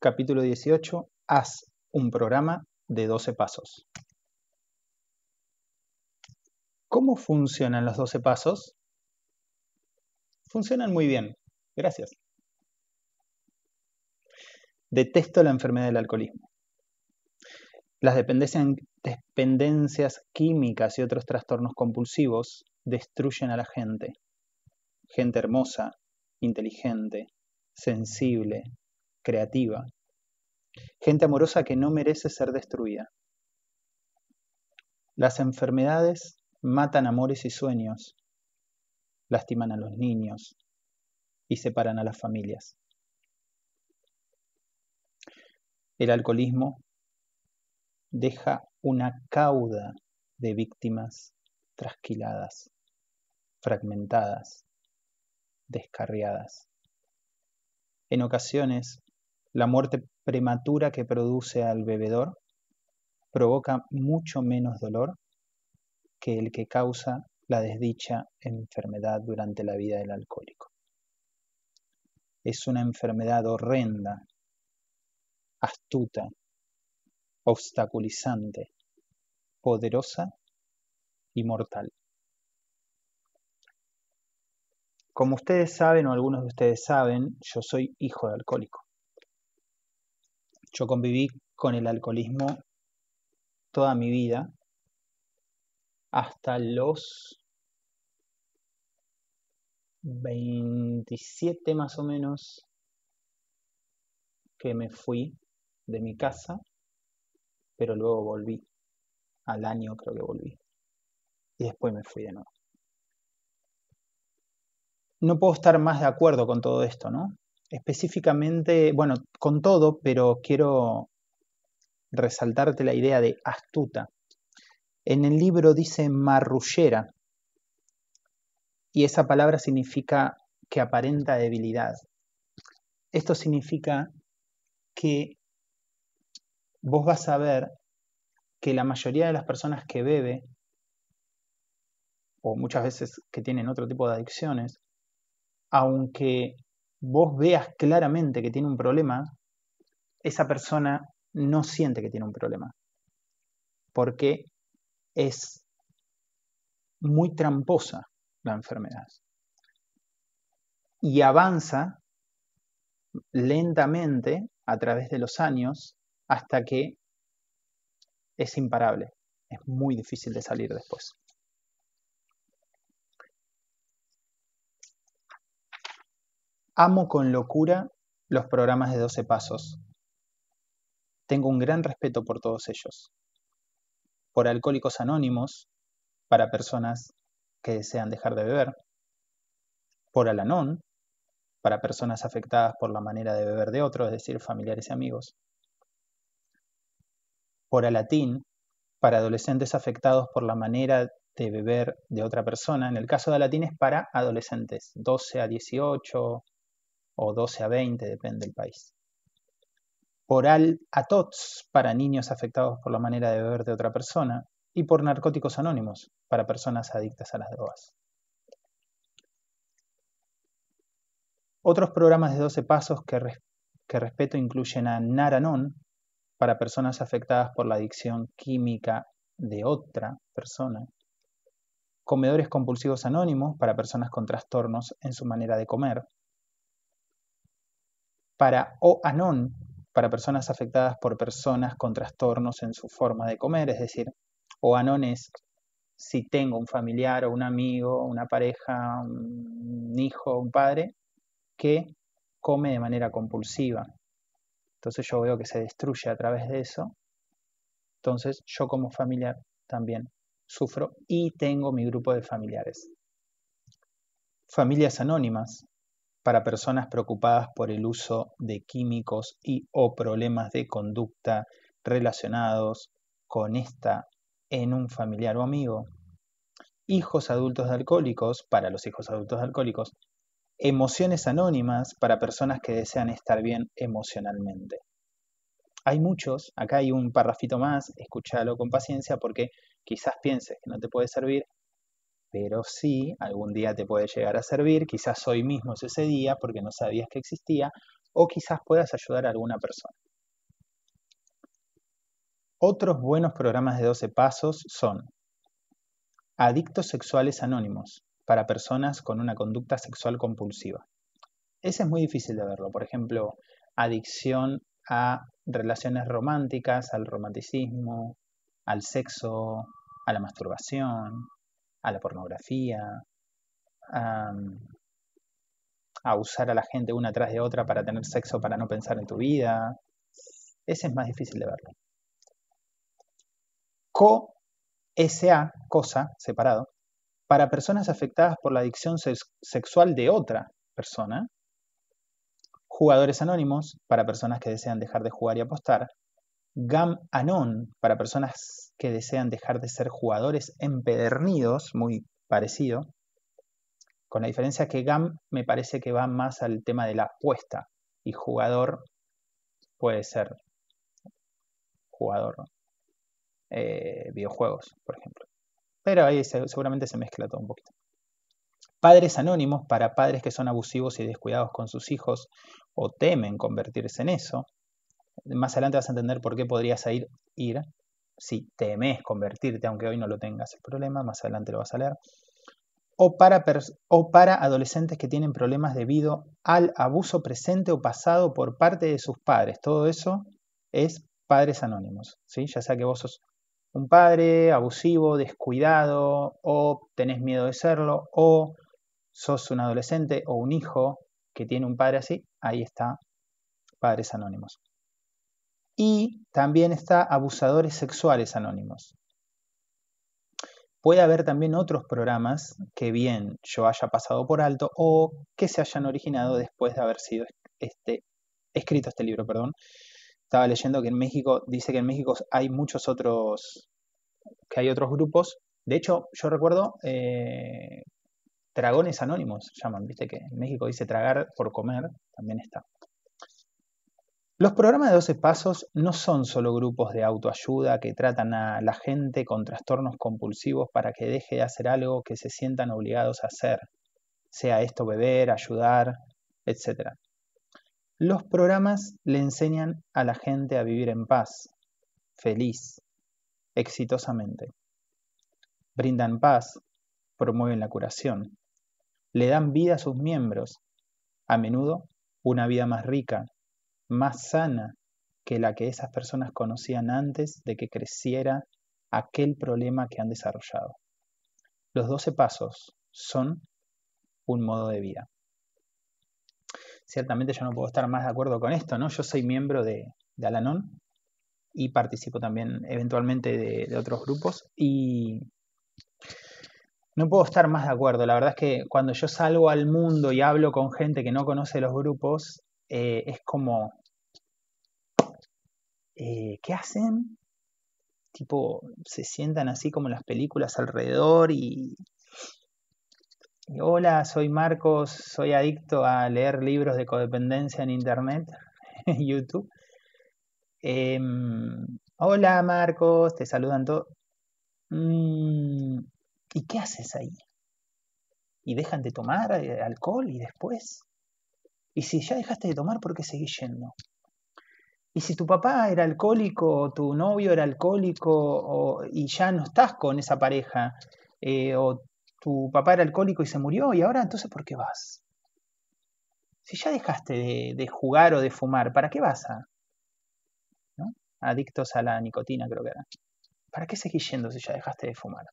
Capítulo 18. Haz un programa de 12 pasos. ¿Cómo funcionan los 12 pasos? Funcionan muy bien. Gracias. Detesto la enfermedad del alcoholismo. Las dependencias, químicas y otros trastornos compulsivos destruyen a la gente. Gente hermosa, inteligente, sensible, creativa, gente amorosa que no merece ser destruida. Las enfermedades matan amores y sueños, lastiman a los niños y separan a las familias. El alcoholismo deja una cauda de víctimas trasquiladas, fragmentadas, descarriadas. En ocasiones la muerte prematura que produce al bebedor provoca mucho menos dolor que el que causa la desdicha enfermedad durante la vida del alcohólico. Es una enfermedad horrenda, astuta, obstaculizante, poderosa y mortal. Como ustedes saben, o algunos de ustedes saben, yo soy hijo de alcohólico. Yo conviví con el alcoholismo toda mi vida, hasta los 27 más o menos que me fui de mi casa, pero luego volví. Al año creo que volví. Y después me fui de nuevo. No puedo estar más de acuerdo con todo esto, ¿no? específicamente, bueno, con todo, pero quiero resaltarte la idea de astuta. En el libro dice marrullera y esa palabra significa que aparenta debilidad. Esto significa que vos vas a ver que la mayoría de las personas que bebe, o muchas veces que tienen otro tipo de adicciones, aunque vos veas claramente que tiene un problema, esa persona no siente que tiene un problema. Porque es muy tramposa la enfermedad. Y avanza lentamente a través de los años hasta que es imparable. Es muy difícil de salir después. Amo con locura los programas de 12 pasos. Tengo un gran respeto por todos ellos. Por alcohólicos anónimos, para personas que desean dejar de beber. Por Alanón, para personas afectadas por la manera de beber de otros, es decir, familiares y amigos. Por Alatín, para adolescentes afectados por la manera de beber de otra persona. En el caso de Alatín es para adolescentes, 12 a 18, o 12 a 20, depende del país. Oral a atots para niños afectados por la manera de beber de otra persona y por narcóticos anónimos para personas adictas a las drogas. Otros programas de 12 pasos que, que respeto incluyen a Naranon para personas afectadas por la adicción química de otra persona, comedores compulsivos anónimos para personas con trastornos en su manera de comer, para o anon para personas afectadas por personas con trastornos en su forma de comer, es decir, o es si tengo un familiar o un amigo, una pareja, un hijo, un padre, que come de manera compulsiva. Entonces yo veo que se destruye a través de eso. Entonces yo como familiar también sufro y tengo mi grupo de familiares. Familias anónimas, para personas preocupadas por el uso de químicos y o problemas de conducta relacionados con esta en un familiar o amigo. Hijos adultos de alcohólicos, para los hijos adultos de alcohólicos. Emociones anónimas para personas que desean estar bien emocionalmente. Hay muchos, acá hay un parrafito más, escúchalo con paciencia porque quizás pienses que no te puede servir, pero sí algún día te puede llegar a servir, quizás hoy mismo es ese día porque no sabías que existía, o quizás puedas ayudar a alguna persona. Otros buenos programas de 12 pasos son Adictos Sexuales Anónimos para personas con una conducta sexual compulsiva. Ese es muy difícil de verlo. Por ejemplo, adicción a relaciones románticas, al romanticismo, al sexo, a la masturbación, a la pornografía, a, usar a la gente una tras de otra para tener sexo para no pensar en tu vida. Ese es más difícil de verlo. Co-SA, cosa, separado, para personas afectadas por la adicción sexual de otra persona. Jugadores anónimos, para personas que desean dejar de jugar y apostar. Gam Anon para personas que desean dejar de ser jugadores empedernidos, muy parecido, con la diferencia que Gam me parece que va más al tema de la apuesta y jugador puede ser jugador eh, videojuegos, por ejemplo. Pero ahí seguramente se mezcla todo un poquito. Padres anónimos para padres que son abusivos y descuidados con sus hijos o temen convertirse en eso. Más adelante vas a entender por qué podrías ir, si temes convertirte, aunque hoy no lo tengas el problema, más adelante lo vas a leer. O para, o para adolescentes que tienen problemas debido al abuso presente o pasado por parte de sus padres. Todo eso es padres anónimos, ¿sí? ya sea que vos sos un padre abusivo, descuidado, o tenés miedo de serlo, o sos un adolescente o un hijo que tiene un padre así, ahí está, padres anónimos. Y también está abusadores sexuales anónimos. Puede haber también otros programas que bien yo haya pasado por alto o que se hayan originado después de haber sido este, escrito este libro, perdón. Estaba leyendo que en México, dice que en México hay muchos otros, que hay otros grupos. De hecho, yo recuerdo eh, Dragones Anónimos, llaman, viste que en México dice tragar por comer, también está. Los programas de 12 pasos no son solo grupos de autoayuda que tratan a la gente con trastornos compulsivos para que deje de hacer algo que se sientan obligados a hacer, sea esto beber, ayudar, etc. Los programas le enseñan a la gente a vivir en paz, feliz, exitosamente. Brindan paz, promueven la curación, le dan vida a sus miembros, a menudo una vida más rica, más sana que la que esas personas conocían antes de que creciera aquel problema que han desarrollado. Los 12 pasos son un modo de vida. Ciertamente yo no puedo estar más de acuerdo con esto, ¿no? Yo soy miembro de, de Alanón y participo también eventualmente de, de otros grupos y no puedo estar más de acuerdo. La verdad es que cuando yo salgo al mundo y hablo con gente que no conoce los grupos, eh, es como, eh, ¿qué hacen? Tipo, se sientan así como las películas alrededor y, hola, soy Marcos, soy adicto a leer libros de codependencia en internet, en YouTube. Em, hola Marcos, te saludan todos. Mm, ¿Y qué haces ahí? y dejan de tomar eh, alcohol y después y si ya dejaste de tomar, ¿por qué seguís yendo? Y si tu papá era alcohólico, o tu novio era alcohólico, y ya no estás con esa pareja, eh, o tu papá era alcohólico y se murió, y ahora entonces, ¿por qué vas? Si ya dejaste de, jugar o de fumar, ¿para qué vas Adictos a la nicotina, creo que era. ¿Para qué seguís yendo si ya dejaste de fumar?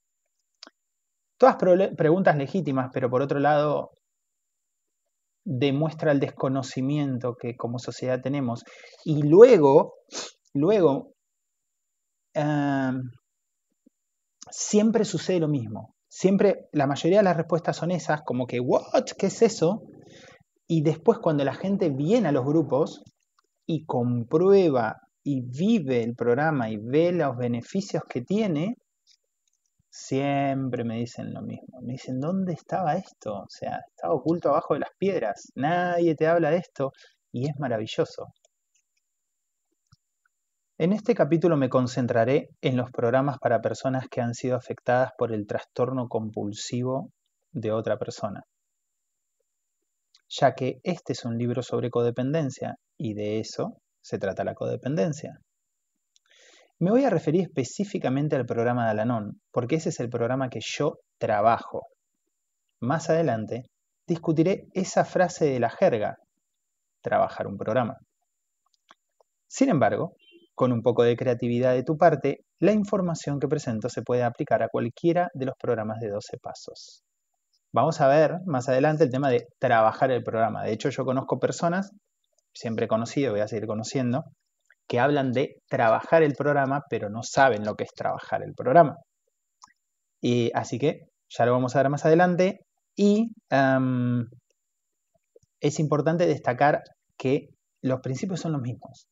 Todas preguntas legítimas, pero por otro lado, demuestra el desconocimiento que como sociedad tenemos. Y luego, luego, em, siempre sucede lo mismo. Siempre la mayoría de las respuestas son esas, como que, ¿what? ¿Qué es eso? Y después cuando la gente viene a los grupos y comprueba y vive el programa y ve los beneficios que tiene, Siempre me dicen lo mismo. Me dicen, ¿dónde estaba esto? O sea, estaba oculto abajo de las piedras. Nadie te habla de esto. Y es maravilloso. En este capítulo me concentraré en los programas para personas que han sido afectadas por el trastorno compulsivo de otra persona, ya que este es un libro sobre codependencia y de eso se trata la codependencia. Me voy a referir específicamente al programa de Alanón, porque ese es el programa que yo trabajo. Más adelante discutiré esa frase de la jerga, trabajar un programa. Sin embargo, con un poco de creatividad de tu parte, la información que presento se puede aplicar a cualquiera de los programas de 12 pasos. Vamos a ver más adelante el tema de trabajar el programa. De hecho, yo conozco personas, siempre he conocido, voy a seguir conociendo, que hablan de trabajar el programa, pero no saben lo que es trabajar el programa. Y, así que ya lo vamos a ver más adelante. Y es importante destacar que los principios son los mismos.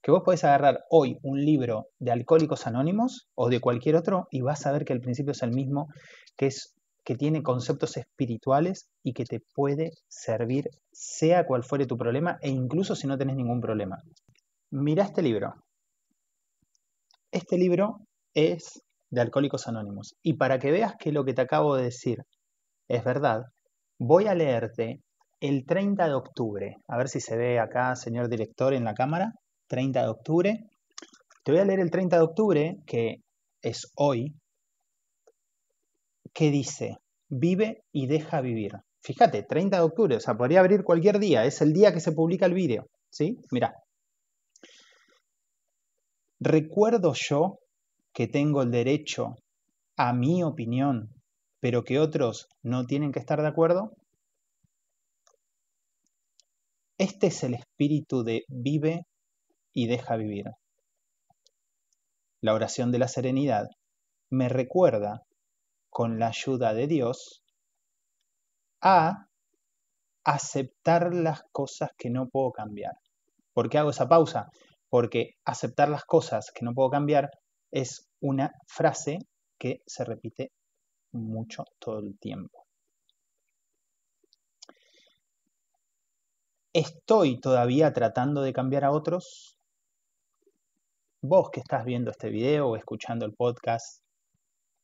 Que vos podés agarrar hoy un libro de Alcohólicos Anónimos o de cualquier otro y vas a ver que el principio es el mismo, que es que tiene conceptos espirituales y que te puede servir sea cual fuere tu problema e incluso si no tenés ningún problema mira este libro. Este libro es de Alcohólicos Anónimos. Y para que veas que lo que te acabo de decir es verdad, voy a leerte el 30 de octubre. A ver si se ve acá, señor director, en la cámara. 30 de octubre. Te voy a leer el 30 de octubre, que es hoy, que dice, vive y deja vivir. Fíjate, 30 de octubre, o sea, podría abrir cualquier día, es el día que se publica el vídeo, ¿sí? Mira, ¿Recuerdo yo que tengo el derecho a mi opinión, pero que otros no tienen que estar de acuerdo? Este es el espíritu de vive y deja vivir. La oración de la serenidad me recuerda, con la ayuda de Dios, a aceptar las cosas que no puedo cambiar. ¿Por qué hago esa pausa? porque aceptar las cosas que no puedo cambiar es una frase que se repite mucho todo el tiempo. ¿Estoy todavía tratando de cambiar a otros? Vos que estás viendo este video o escuchando el podcast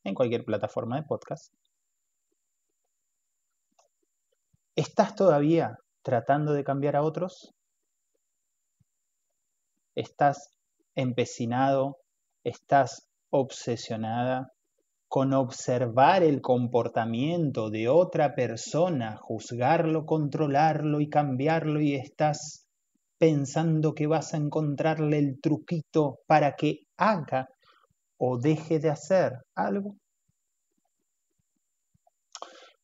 en cualquier plataforma de podcast, ¿estás todavía tratando de cambiar a otros? estás empecinado, estás obsesionada con observar el comportamiento de otra persona, juzgarlo, controlarlo y cambiarlo y estás pensando que vas a encontrarle el truquito para que haga o deje de hacer algo.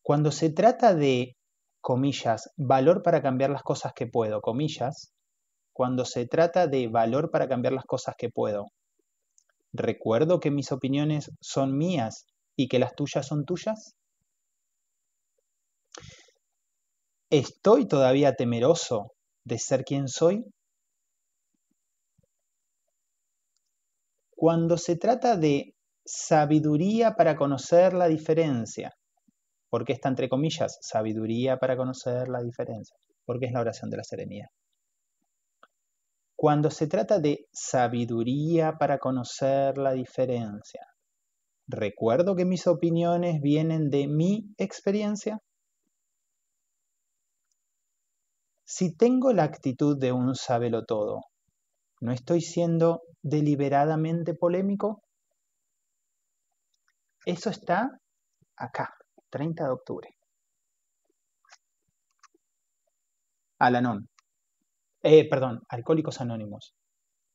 Cuando se trata de, comillas, valor para cambiar las cosas que puedo, comillas, cuando se trata de valor para cambiar las cosas que puedo. ¿Recuerdo que mis opiniones son mías y que las tuyas son tuyas? ¿Estoy todavía temeroso de ser quien soy? Cuando se trata de sabiduría para conocer la diferencia, porque está entre comillas, sabiduría para conocer la diferencia, porque es la oración de la serenidad cuando se trata de sabiduría para conocer la diferencia. Recuerdo que mis opiniones vienen de mi experiencia. Si tengo la actitud de un sábelo todo, ¿no estoy siendo deliberadamente polémico? Eso está acá, 30 de octubre. Alanón, eh, perdón, Alcohólicos Anónimos,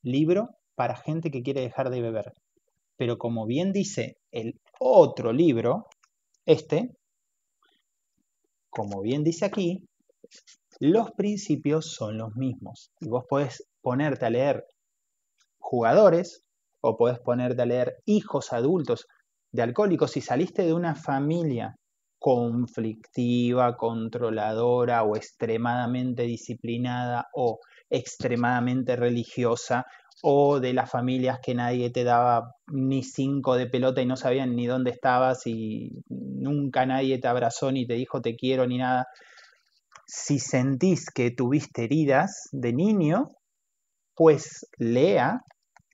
libro para gente que quiere dejar de beber. Pero como bien dice el otro libro, este, como bien dice aquí, los principios son los mismos. Y vos podés ponerte a leer jugadores o podés ponerte a leer hijos adultos de alcohólicos. Si saliste de una familia conflictiva, controladora o extremadamente disciplinada o extremadamente religiosa o de las familias que nadie te daba ni cinco de pelota y no sabían ni dónde estabas y nunca nadie te abrazó ni te dijo te quiero ni nada. Si sentís que tuviste heridas de niño, pues lea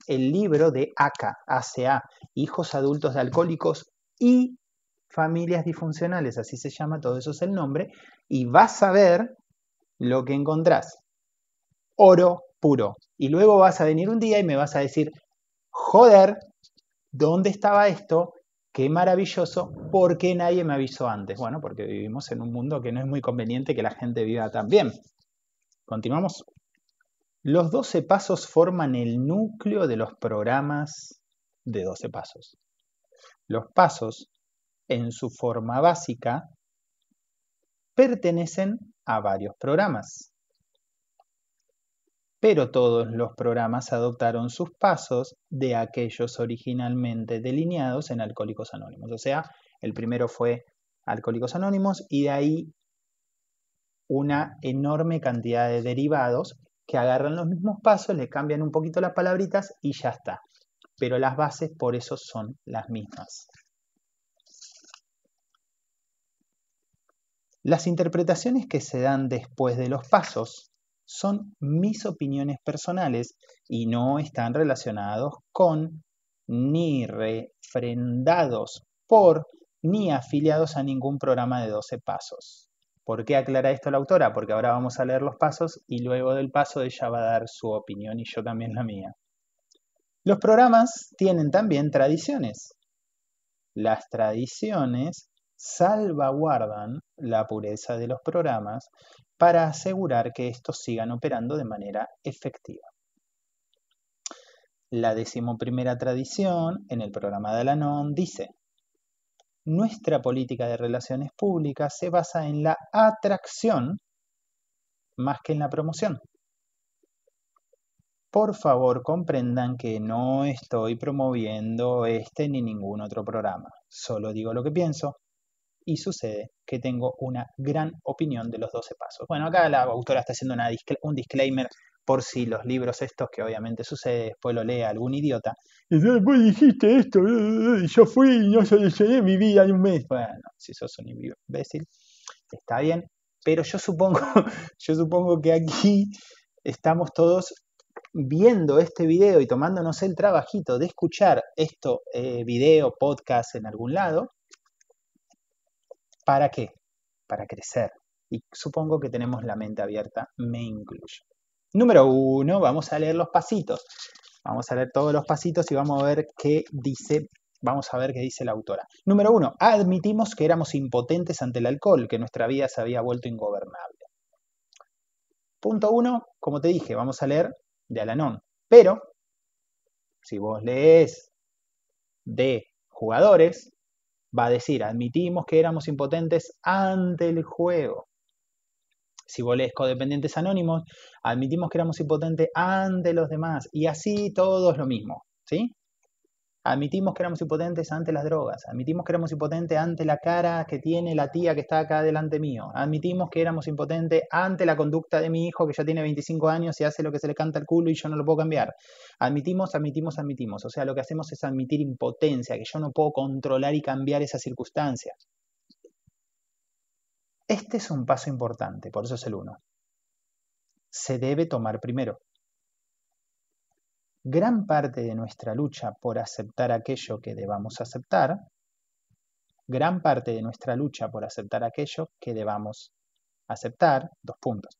el libro de ACA, ACA, Hijos Adultos de Alcohólicos y familias disfuncionales, así se llama, todo eso es el nombre, y vas a ver lo que encontrás. Oro puro. Y luego vas a venir un día y me vas a decir, joder, ¿dónde estaba esto? Qué maravilloso, ¿por qué nadie me avisó antes? Bueno, porque vivimos en un mundo que no es muy conveniente que la gente viva tan bien. Continuamos. Los 12 pasos forman el núcleo de los programas de 12 pasos. Los pasos en su forma básica, pertenecen a varios programas. Pero todos los programas adoptaron sus pasos de aquellos originalmente delineados en Alcohólicos Anónimos. O sea, el primero fue Alcohólicos Anónimos y de ahí una enorme cantidad de derivados que agarran los mismos pasos, le cambian un poquito las palabritas y ya está. Pero las bases por eso son las mismas. Las interpretaciones que se dan después de los pasos son mis opiniones personales y no están relacionados con ni refrendados por ni afiliados a ningún programa de 12 pasos. ¿Por qué aclara esto la autora? Porque ahora vamos a leer los pasos y luego del paso ella va a dar su opinión y yo también la mía. Los programas tienen también tradiciones. Las tradiciones salvaguardan la pureza de los programas para asegurar que estos sigan operando de manera efectiva. La decimoprimera tradición en el programa de Non dice, nuestra política de relaciones públicas se basa en la atracción más que en la promoción. Por favor, comprendan que no estoy promoviendo este ni ningún otro programa. Solo digo lo que pienso, y sucede que tengo una gran opinión de los 12 pasos. Bueno, acá la autora está haciendo una un disclaimer por si los libros estos, que obviamente sucede, después lo lee algún idiota. Y después dijiste esto, yo fui y no solucioné mi vida en un mes. Bueno, si sos un imbécil, está bien. Pero yo supongo, yo supongo que aquí estamos todos viendo este video y tomándonos el trabajito de escuchar esto, eh, video, podcast en algún lado, ¿Para qué? Para crecer. Y supongo que tenemos la mente abierta, me incluyo. Número uno, vamos a leer los pasitos. Vamos a leer todos los pasitos y vamos a ver qué dice Vamos a ver qué dice la autora. Número uno, admitimos que éramos impotentes ante el alcohol, que nuestra vida se había vuelto ingobernable. Punto uno, como te dije, vamos a leer de Alanón. Pero, si vos lees de jugadores, va a decir, admitimos que éramos impotentes ante el juego. Si volés codependientes anónimos, admitimos que éramos impotentes ante los demás. Y así todo es lo mismo, ¿sí? Admitimos que éramos impotentes ante las drogas, admitimos que éramos impotentes ante la cara que tiene la tía que está acá delante mío, admitimos que éramos impotentes ante la conducta de mi hijo que ya tiene 25 años y hace lo que se le canta al culo y yo no lo puedo cambiar. Admitimos, admitimos, admitimos. O sea, lo que hacemos es admitir impotencia, que yo no puedo controlar y cambiar esa circunstancia. Este es un paso importante, por eso es el uno. Se debe tomar primero gran parte de nuestra lucha por aceptar aquello que debamos aceptar, gran parte de nuestra lucha por aceptar aquello que debamos aceptar, dos puntos,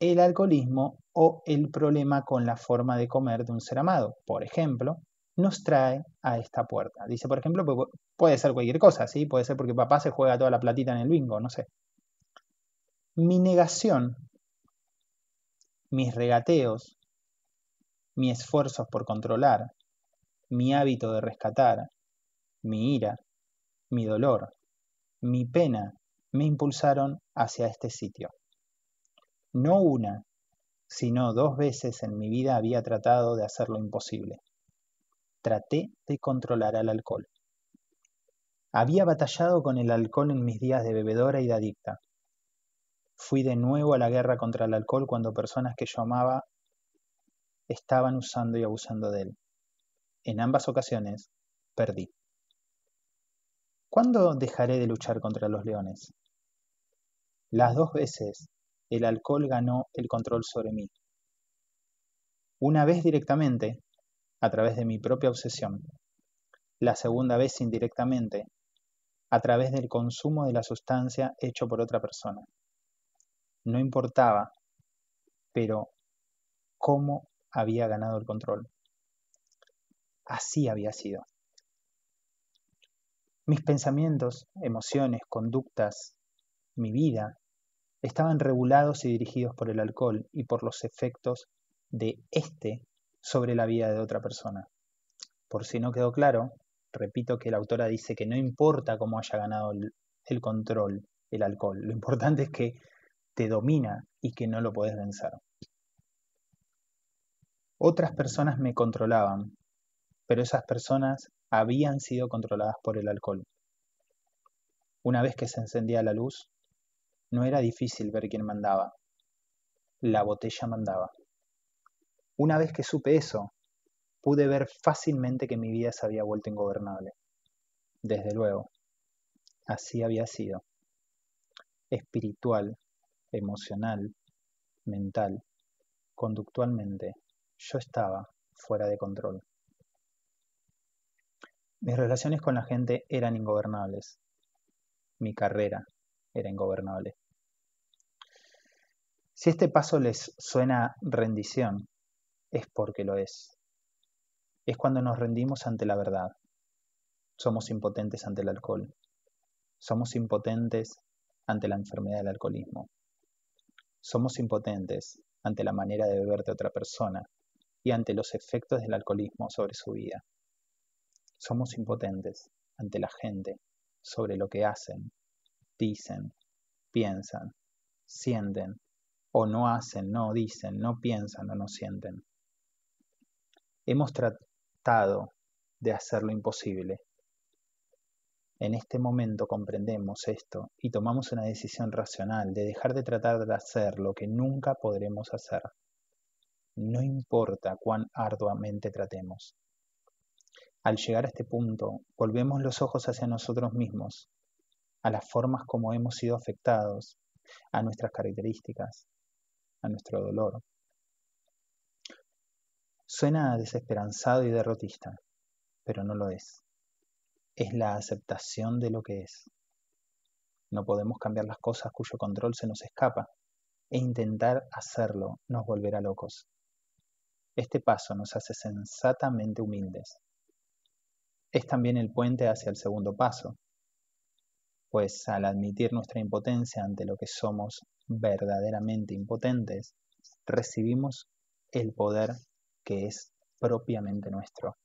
el alcoholismo o el problema con la forma de comer de un ser amado, por ejemplo, nos trae a esta puerta. Dice, por ejemplo, pues, puede ser cualquier cosa, ¿sí? Puede ser porque papá se juega toda la platita en el bingo, no sé. Mi negación, mis regateos, mi esfuerzos por controlar, mi hábito de rescatar, mi ira, mi dolor, mi pena me impulsaron hacia este sitio. No una, sino dos veces en mi vida había tratado de hacer lo imposible. Traté de controlar al alcohol. Había batallado con el alcohol en mis días de bebedora y de adicta. Fui de nuevo a la guerra contra el alcohol cuando personas que yo amaba estaban usando y abusando de él. En ambas ocasiones, perdí. ¿Cuándo dejaré de luchar contra los leones? Las dos veces el alcohol ganó el control sobre mí. Una vez directamente, a través de mi propia obsesión. La segunda vez indirectamente, a través del consumo de la sustancia hecho por otra persona. No importaba, pero cómo había ganado el control. Así había sido. Mis pensamientos, emociones, conductas, mi vida, estaban regulados y dirigidos por el alcohol y por los efectos de éste sobre la vida de otra persona. Por si no quedó claro, repito que la autora dice que no importa cómo haya ganado el, el control el alcohol, lo importante es que te domina y que no lo puedes vencer. Otras personas me controlaban, pero esas personas habían sido controladas por el alcohol. Una vez que se encendía la luz, no era difícil ver quién mandaba. La botella mandaba. Una vez que supe eso, pude ver fácilmente que mi vida se había vuelto ingobernable. Desde luego, así había sido. Espiritual, emocional, mental, conductualmente, yo estaba fuera de control. Mis relaciones con la gente eran ingobernables. Mi carrera era ingobernable. Si este paso les suena rendición, es porque lo es. Es cuando nos rendimos ante la verdad. Somos impotentes ante el alcohol. Somos impotentes ante la enfermedad del alcoholismo. Somos impotentes ante la manera de beberte a otra persona y ante los efectos del alcoholismo sobre su vida. Somos impotentes ante la gente sobre lo que hacen, dicen, piensan, sienten o no hacen, no dicen, no piensan o no sienten. Hemos tratado de hacer lo imposible. En este momento comprendemos esto y tomamos una decisión racional de dejar de tratar de hacer lo que nunca podremos hacer no importa cuán arduamente tratemos. Al llegar a este punto, volvemos los ojos hacia nosotros mismos, a las formas como hemos sido afectados, a nuestras características, a nuestro dolor. Suena desesperanzado y derrotista, pero no lo es. Es la aceptación de lo que es. No podemos cambiar las cosas cuyo control se nos escapa, e intentar hacerlo nos volverá locos. Este paso nos hace sensatamente humildes. Es también el puente hacia el segundo paso, pues al admitir nuestra impotencia ante lo que somos verdaderamente impotentes, recibimos el poder que es propiamente nuestro.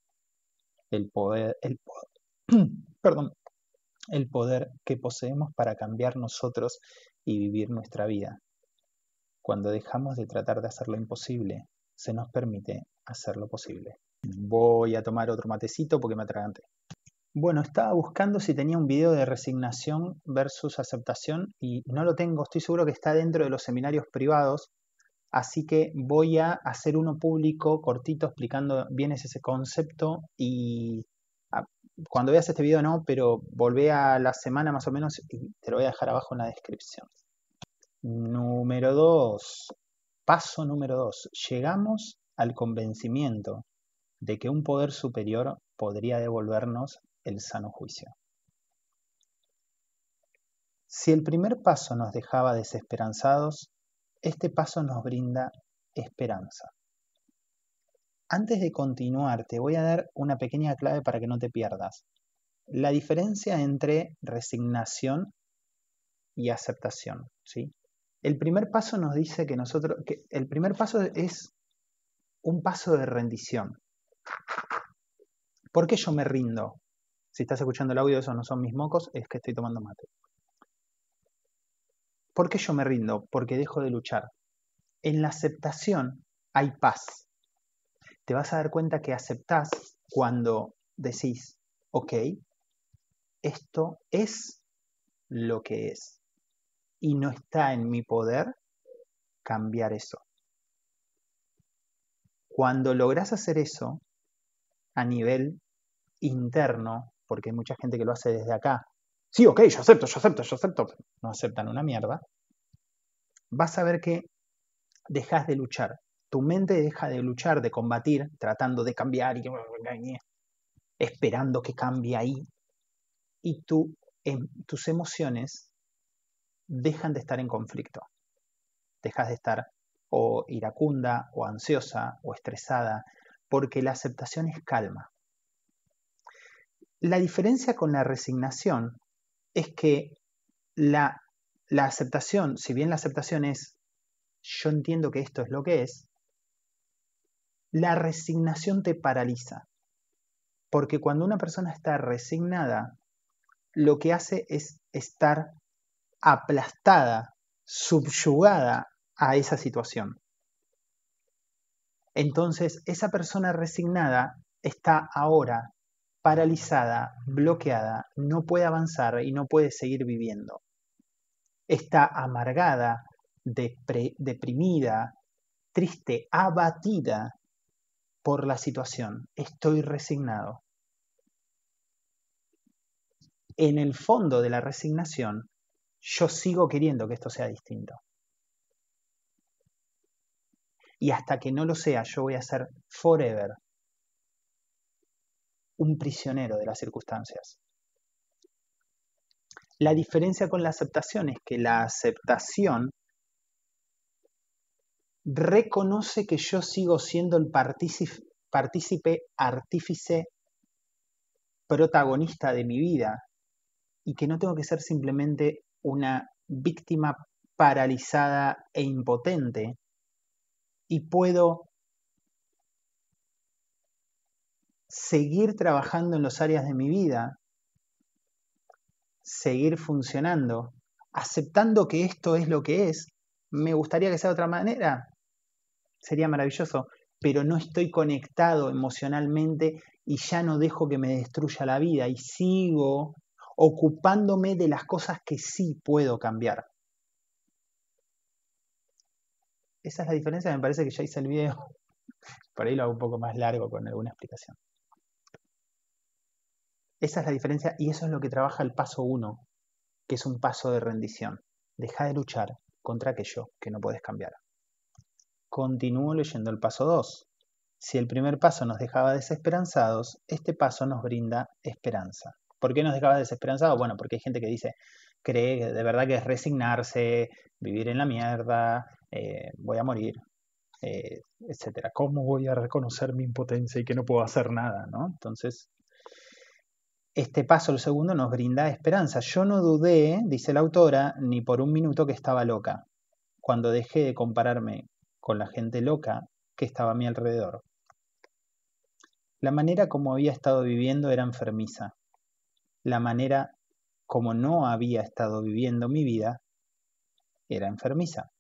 El poder, que poseemos para cambiar nosotros y vivir nuestra vida. Cuando dejamos de tratar de hacer lo imposible se nos permite hacer lo posible. Voy a tomar otro matecito porque me atraganté. Bueno, estaba buscando si tenía un video de resignación versus aceptación y no lo tengo, estoy seguro que está dentro de los seminarios privados, así que voy a hacer uno público cortito explicando bien ese concepto y ah, cuando veas este video no, pero volvé a la semana más o menos y te lo voy a dejar abajo en la descripción. Número 2. Paso número dos, llegamos al convencimiento de que un poder superior podría devolvernos el sano juicio. Si el primer paso nos dejaba desesperanzados, este paso nos brinda esperanza. Antes de continuar, te voy a dar una pequeña clave para que no te pierdas. La diferencia entre resignación y aceptación. ¿sí? El primer paso nos dice que nosotros, el primer paso es un paso de rendición. ¿Por qué yo me rindo? Si estás escuchando el audio, esos no son mis mocos, es que estoy tomando mate. ¿Por qué yo me rindo? Porque dejo de luchar. En la aceptación hay paz. Te vas a dar cuenta que aceptás cuando decís, ok, esto es lo que es y no está en mi poder cambiar eso. Cuando logras hacer eso a nivel interno, porque hay mucha gente que lo hace desde acá, sí, ok, yo acepto, yo acepto, yo acepto, no aceptan una mierda, vas a ver que dejas de luchar. Tu mente deja de luchar, de combatir, tratando de cambiar y esperando que cambie ahí. Y tú em, tus emociones dejan de estar en conflicto. Dejas de estar o iracunda o ansiosa o estresada, porque la aceptación es calma. La diferencia con la resignación es que la, la aceptación, si bien la aceptación es yo entiendo que esto es lo que es, la resignación te paraliza. Porque cuando una persona está resignada, lo que hace es estar aplastada, subyugada a esa situación. Entonces, esa persona resignada está ahora paralizada, bloqueada, no puede avanzar y no puede seguir viviendo. Está amargada, deprimida, triste, abatida por la situación. Estoy resignado. En el fondo de la resignación yo sigo queriendo que esto sea distinto. Y hasta que no lo sea, yo voy a ser forever un prisionero de las circunstancias. La diferencia con la aceptación es que la aceptación reconoce que yo sigo siendo el partícipe, artífice, protagonista de mi vida y que no tengo que ser simplemente una víctima paralizada e impotente y puedo seguir trabajando en las áreas de mi vida, seguir funcionando, aceptando que esto es lo que es. Me gustaría que sea de otra manera, sería maravilloso, pero no estoy conectado emocionalmente y ya no dejo que me destruya la vida y sigo ocupándome de las cosas que sí puedo cambiar. Esa es la diferencia, me parece que ya hice el video. Por ahí lo hago un poco más largo con alguna explicación. Esa es la diferencia y eso es lo que trabaja el paso 1, que es un paso de rendición. Deja de luchar contra aquello que no puedes cambiar. Continúo leyendo el paso 2. Si el primer paso nos dejaba desesperanzados, este paso nos brinda esperanza. ¿Por qué nos dejabas desesperanzados? Bueno, porque hay gente que dice, cree de verdad que es resignarse, vivir en la mierda, eh, voy a morir, etc. Eh, etcétera. ¿Cómo voy a reconocer mi impotencia y que no puedo hacer nada? Entonces, este paso, el segundo, nos brinda esperanza. Yo no dudé, dice la autora, ni por un minuto que estaba loca, cuando dejé de compararme con la gente loca que estaba a mi alrededor. La manera como había estado viviendo era enfermiza la manera como no había estado viviendo mi vida era enfermiza.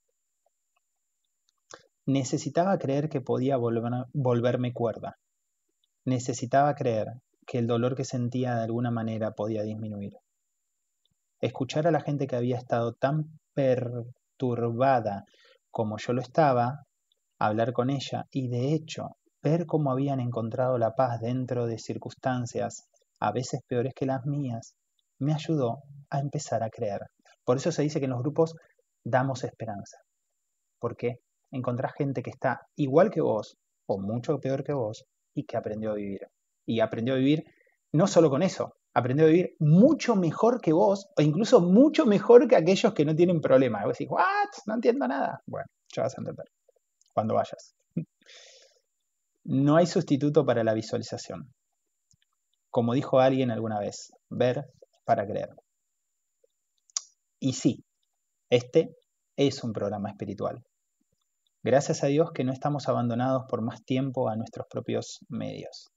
Necesitaba creer que podía volverme cuerda. Necesitaba creer que el dolor que sentía de alguna manera podía disminuir. Escuchar a la gente que había estado tan perturbada como yo lo estaba, hablar con ella y de hecho ver cómo habían encontrado la paz dentro de circunstancias a veces peores que las mías, me ayudó a empezar a creer. Por eso se dice que en los grupos damos esperanza, porque encontrás gente que está igual que vos o mucho peor que vos y que aprendió a vivir. Y aprendió a vivir no solo con eso, aprendió a vivir mucho mejor que vos o incluso mucho mejor que aquellos que no tienen problemas. Y vos decís, ¿what? No entiendo nada. Bueno, ya vas a entender cuando vayas. No hay sustituto para la visualización como dijo alguien alguna vez, ver para creer. Y sí, este es un programa espiritual. Gracias a Dios que no estamos abandonados por más tiempo a nuestros propios medios.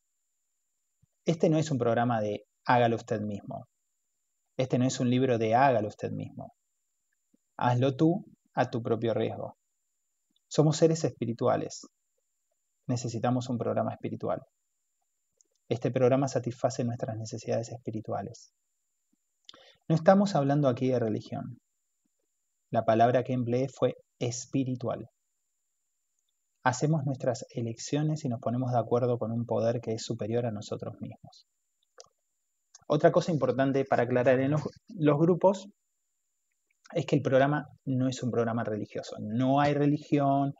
Este no es un programa de hágalo usted mismo. Este no es un libro de hágalo usted mismo. Hazlo tú a tu propio riesgo. Somos seres espirituales. Necesitamos un programa espiritual. Este programa satisface nuestras necesidades espirituales. No estamos hablando aquí de religión. La palabra que empleé fue espiritual. Hacemos nuestras elecciones y nos ponemos de acuerdo con un poder que es superior a nosotros mismos. Otra cosa importante para aclarar en los, grupos es que el programa no es un programa religioso. No hay religión,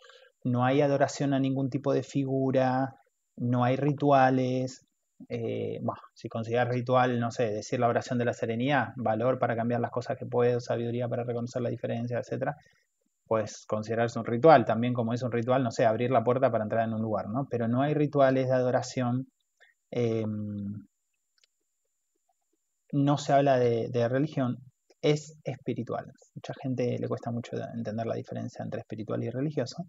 no hay adoración a ningún tipo de figura, no hay rituales, eh, bueno, si consideras ritual, no sé, decir la oración de la serenidad, valor para cambiar las cosas que puedo, sabiduría para reconocer la diferencia, etcétera, pues considerarse un ritual. También como es un ritual, no sé, abrir la puerta para entrar en un lugar, ¿no? Pero no hay rituales de adoración. Em, no se habla de, de, religión, es espiritual. Mucha gente le cuesta mucho entender la diferencia entre espiritual y religioso.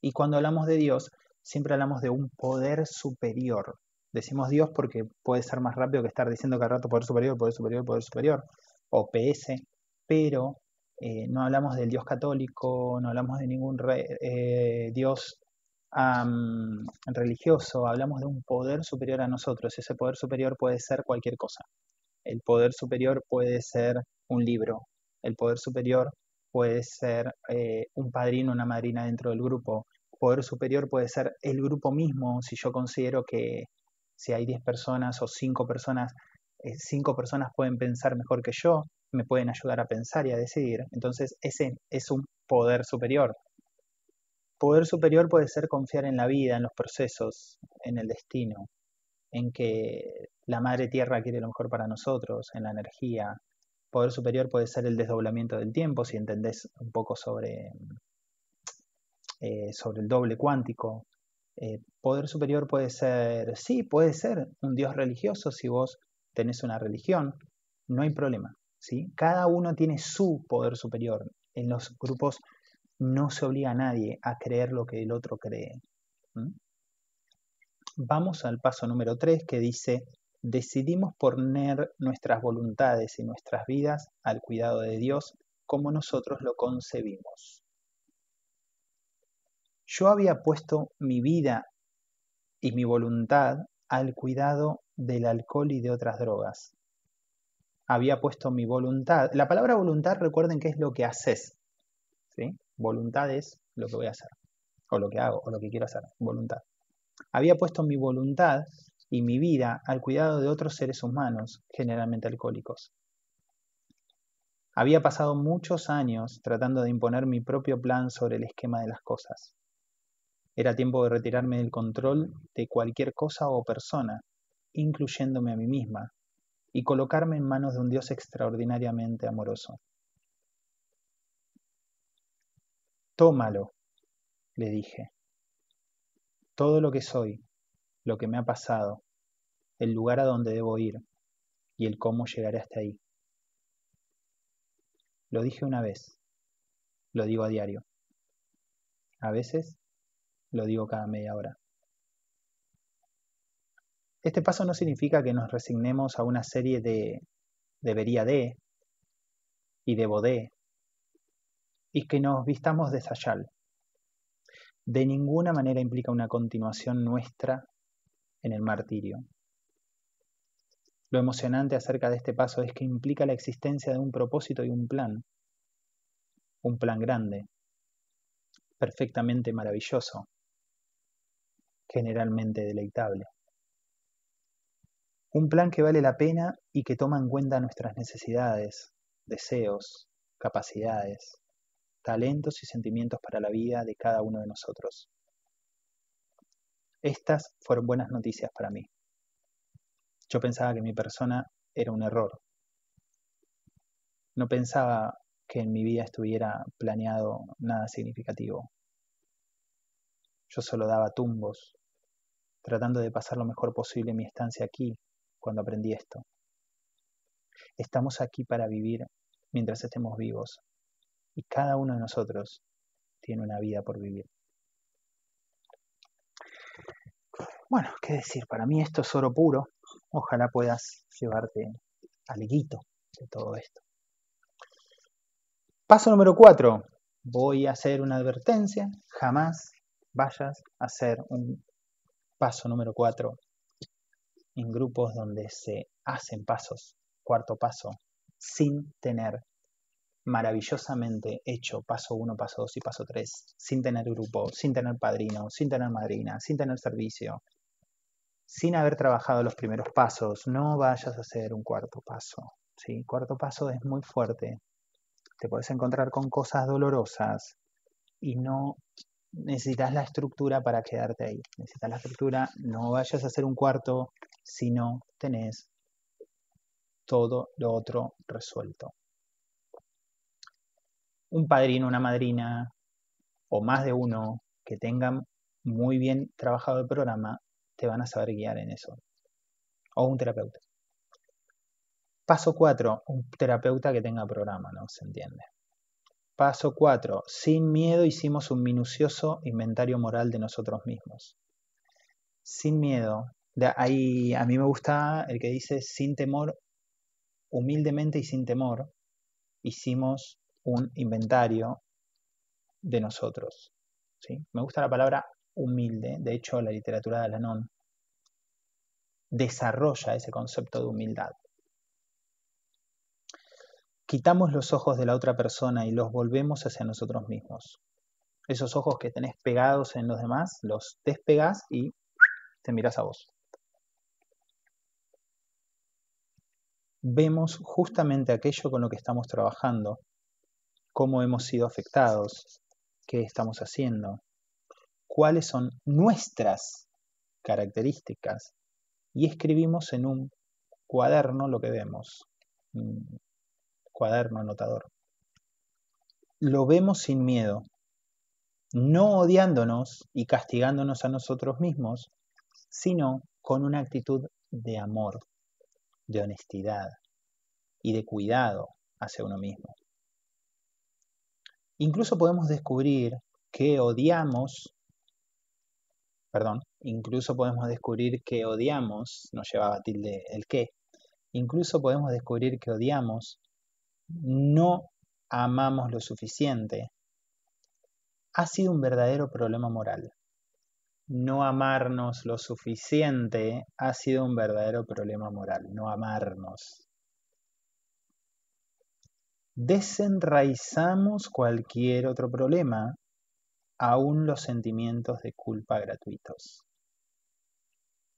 Y cuando hablamos de Dios, siempre hablamos de un poder superior, Decimos Dios porque puede ser más rápido que estar diciendo cada rato poder superior, poder superior, poder superior, o PS, pero eh, no hablamos del Dios católico, no hablamos de ningún eh, Dios religioso, hablamos de un poder superior a nosotros. Ese poder superior puede ser cualquier cosa. El poder superior puede ser un libro, el poder superior puede ser eh, un padrino, una madrina dentro del grupo. Poder superior puede ser el grupo mismo, si yo considero que si hay 10 personas o 5 personas, 5 eh, personas pueden pensar mejor que yo, me pueden ayudar a pensar y a decidir. Entonces ese es un poder superior. Poder superior puede ser confiar en la vida, en los procesos, en el destino, en que la madre tierra quiere lo mejor para nosotros, en la energía. Poder superior puede ser el desdoblamiento del tiempo, si entendés un poco sobre, eh, sobre el doble cuántico, eh, poder superior puede ser, sí, puede ser un Dios religioso si vos tenés una religión, no hay problema. ¿sí? Cada uno tiene su poder superior. En los grupos no se obliga a nadie a creer lo que el otro cree. Vamos al paso número 3 que dice, decidimos poner nuestras voluntades y nuestras vidas al cuidado de Dios como nosotros lo concebimos. Yo había puesto mi vida y mi voluntad al cuidado del alcohol y de otras drogas. Había puesto mi voluntad. La palabra voluntad recuerden que es lo que haces. ¿sí? Voluntad es lo que voy a hacer, o lo que hago, o lo que quiero hacer. Voluntad. Había puesto mi voluntad y mi vida al cuidado de otros seres humanos, generalmente alcohólicos. Había pasado muchos años tratando de imponer mi propio plan sobre el esquema de las cosas. Era tiempo de retirarme del control de cualquier cosa o persona, incluyéndome a mí misma, y colocarme en manos de un Dios extraordinariamente amoroso. Tómalo, le dije. Todo lo que soy, lo que me ha pasado, el lugar a donde debo ir y el cómo llegaré hasta ahí. Lo dije una vez, lo digo a diario. A veces lo digo cada media hora. Este paso no significa que nos resignemos a una serie de debería de y debo de y que nos vistamos de sayal. De ninguna manera implica una continuación nuestra en el martirio. Lo emocionante acerca de este paso es que implica la existencia de un propósito y un plan, un plan grande, perfectamente maravilloso, generalmente deleitable. Un plan que vale la pena y que toma en cuenta nuestras necesidades, deseos, capacidades, talentos y sentimientos para la vida de cada uno de nosotros. Estas fueron buenas noticias para mí. Yo pensaba que mi persona era un error. No pensaba que en mi vida estuviera planeado nada significativo. Yo solo daba tumbos tratando de pasar lo mejor posible mi estancia aquí cuando aprendí esto. Estamos aquí para vivir mientras estemos vivos y cada uno de nosotros tiene una vida por vivir. Bueno, qué decir, para mí esto es oro puro. Ojalá puedas llevarte alguito de todo esto. Paso número 4. Voy a hacer una advertencia. Jamás vayas a hacer un Paso número cuatro, En grupos donde se hacen pasos, cuarto paso, sin tener maravillosamente hecho paso uno, paso dos y paso tres, sin tener grupo, sin tener padrino, sin tener madrina, sin tener servicio, sin haber trabajado los primeros pasos, no vayas a hacer un cuarto paso. ¿sí? Cuarto paso es muy fuerte. Te puedes encontrar con cosas dolorosas y no necesitas la estructura para quedarte ahí. Necesitas la estructura, no vayas a hacer un cuarto si no tenés todo lo otro resuelto. Un padrino, una madrina o más de uno que tengan muy bien trabajado el programa te van a saber guiar en eso. O un terapeuta. Paso 4, un terapeuta que tenga programa, ¿no? Se entiende. Paso 4. Sin miedo hicimos un minucioso inventario moral de nosotros mismos. Sin miedo. De ahí, a mí me gusta el que dice sin temor, humildemente y sin temor, hicimos un inventario de nosotros. ¿sí? Me gusta la palabra humilde, de hecho la literatura de non desarrolla ese concepto de humildad quitamos los ojos de la otra persona y los volvemos hacia nosotros mismos. Esos ojos que tenés pegados en los demás, los despegás y te mirás a vos. Vemos justamente aquello con lo que estamos trabajando, cómo hemos sido afectados, qué estamos haciendo, cuáles son nuestras características y escribimos en un cuaderno lo que vemos mm cuaderno, anotador. Lo vemos sin miedo, no odiándonos y castigándonos a nosotros mismos, sino con una actitud de amor, de honestidad y de cuidado hacia uno mismo. Incluso podemos descubrir que odiamos, perdón, incluso podemos descubrir que odiamos, Nos llevaba tilde el qué, incluso podemos descubrir que odiamos no amamos lo suficiente, ha sido un verdadero problema moral. No amarnos lo suficiente ha sido un verdadero problema moral, no amarnos. Desenraizamos cualquier otro problema, aún los sentimientos de culpa gratuitos.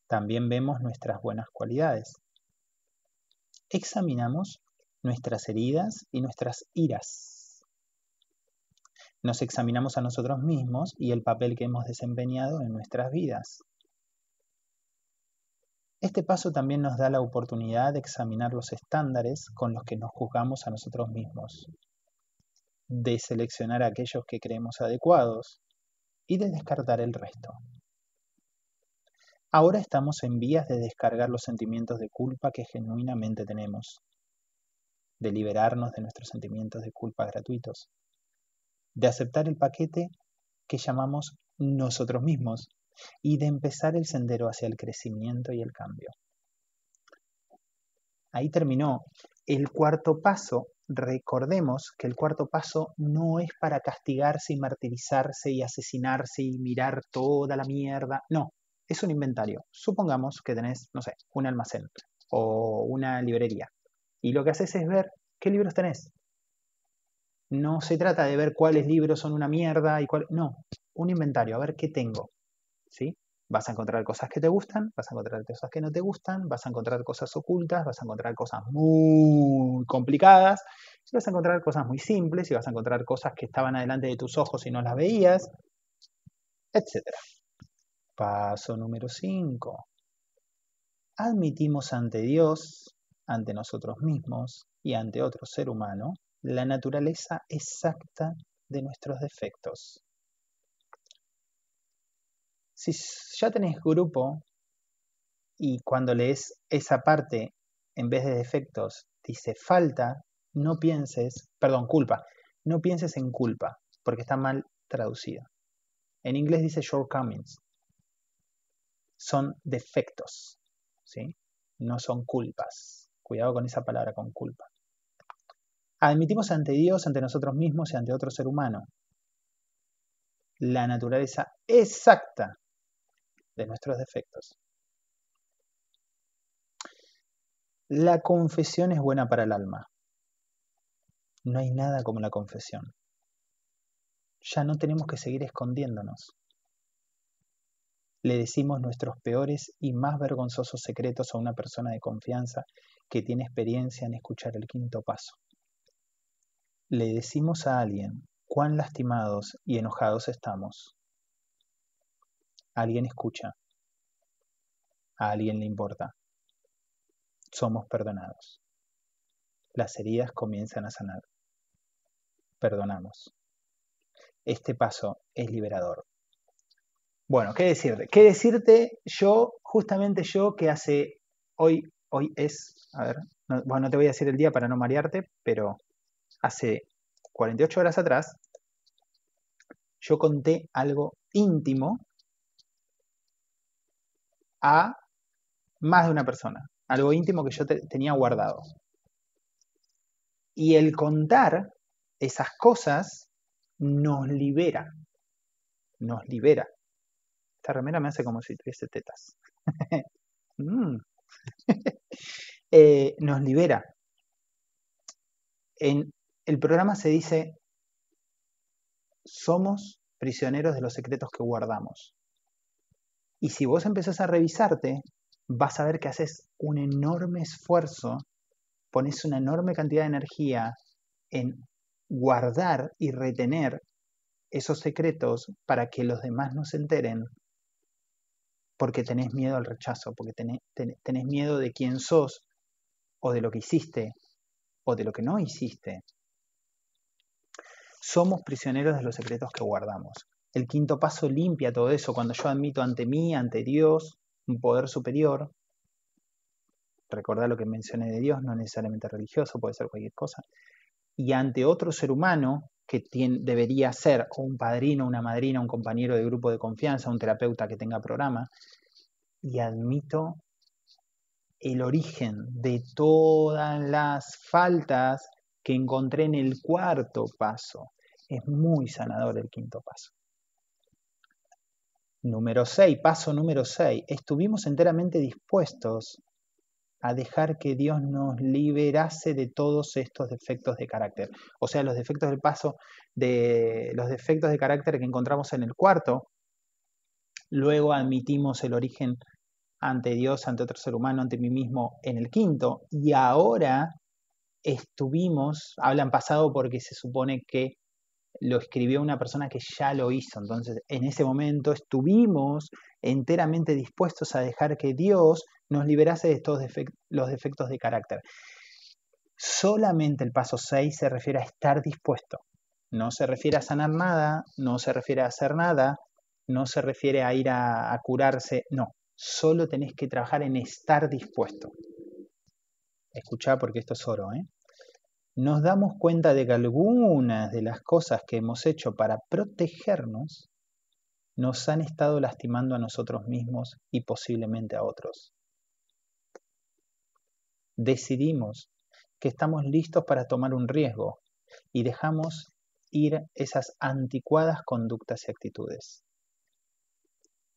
También vemos nuestras buenas cualidades. Examinamos nuestras heridas y nuestras iras. Nos examinamos a nosotros mismos y el papel que hemos desempeñado en nuestras vidas. Este paso también nos da la oportunidad de examinar los estándares con los que nos juzgamos a nosotros mismos, de seleccionar aquellos que creemos adecuados y de descartar el resto. Ahora estamos en vías de descargar los sentimientos de culpa que genuinamente tenemos, de liberarnos de nuestros sentimientos de culpa gratuitos, de aceptar el paquete que llamamos nosotros mismos y de empezar el sendero hacia el crecimiento y el cambio. Ahí terminó el cuarto paso. Recordemos que el cuarto paso no es para castigarse y martirizarse y asesinarse y mirar toda la mierda. No, es un inventario. Supongamos que tenés, no sé, un almacén o una librería y lo que haces es ver qué libros tenés. No se trata de ver cuáles libros son una mierda y cuáles... No, un inventario, a ver qué tengo. ¿Sí? Vas a encontrar cosas que te gustan, vas a encontrar cosas que no te gustan, vas a encontrar cosas ocultas, vas a encontrar cosas muy complicadas, vas a encontrar cosas muy simples, y vas a encontrar cosas que estaban adelante de tus ojos y no las veías, etc. Paso número 5. Admitimos ante Dios ante nosotros mismos y ante otro ser humano la naturaleza exacta de nuestros defectos. Si ya tenés grupo y cuando lees esa parte, en vez de defectos, dice falta, no pienses, perdón, culpa, no pienses en culpa, porque está mal traducido. En inglés dice shortcomings. Son defectos, ¿sí? No son culpas. Cuidado con esa palabra, con culpa. Admitimos ante Dios, ante nosotros mismos y ante otro ser humano la naturaleza exacta de nuestros defectos. La confesión es buena para el alma. No hay nada como la confesión. Ya no tenemos que seguir escondiéndonos. Le decimos nuestros peores y más vergonzosos secretos a una persona de confianza que tiene experiencia en escuchar el quinto paso. Le decimos a alguien cuán lastimados y enojados estamos. Alguien escucha. A alguien le importa. Somos perdonados. Las heridas comienzan a sanar. Perdonamos. Este paso es liberador. Bueno, ¿qué decirte? ¿Qué decirte yo, justamente yo, que hace hoy hoy es, a ver, no, bueno, te voy a decir el día para no marearte, pero hace 48 horas atrás yo conté algo íntimo a más de una persona, algo íntimo que yo tenía guardado. Y el contar esas cosas nos libera, nos libera. Esta remera me hace como si tuviese tetas. mm. Eh, nos libera. En el programa se dice, somos prisioneros de los secretos que guardamos. Y si vos empezás a revisarte, vas a ver que haces un enorme esfuerzo, pones una enorme cantidad de energía en guardar y retener esos secretos para que los demás no se enteren porque tenés miedo al rechazo, porque tenés, miedo de quién sos o de lo que hiciste o de lo que no hiciste. Somos prisioneros de los secretos que guardamos. El quinto paso limpia todo eso cuando yo admito ante mí, ante Dios, un poder superior. Recordar lo que mencioné de Dios, no necesariamente religioso, puede ser cualquier cosa. Y ante otro ser humano, que debería ser un padrino, una madrina, un compañero de grupo de confianza, un terapeuta que tenga programa, y admito el origen de todas las faltas que encontré en el cuarto paso. Es muy sanador el quinto paso. Número 6, paso número 6. Estuvimos enteramente dispuestos a dejar que Dios nos liberase de todos estos defectos de carácter. O sea, los defectos del paso, de los defectos de carácter que encontramos en el cuarto, luego admitimos el origen ante Dios, ante otro ser humano, ante mí mismo en el quinto, y ahora estuvimos, hablan pasado porque se supone que lo escribió una persona que ya lo hizo. Entonces, en ese momento estuvimos enteramente dispuestos a dejar que Dios nos liberase de todos los defectos de carácter. Solamente el paso 6 se refiere a estar dispuesto. No se refiere a sanar nada, no se refiere a hacer nada, no se refiere a ir a, a curarse, no. Solo tenés que trabajar en estar dispuesto. Escucha porque esto es oro, ¿eh? Nos damos cuenta de que algunas de las cosas que hemos hecho para protegernos nos han estado lastimando a nosotros mismos y posiblemente a otros. Decidimos que estamos listos para tomar un riesgo y dejamos ir esas anticuadas conductas y actitudes.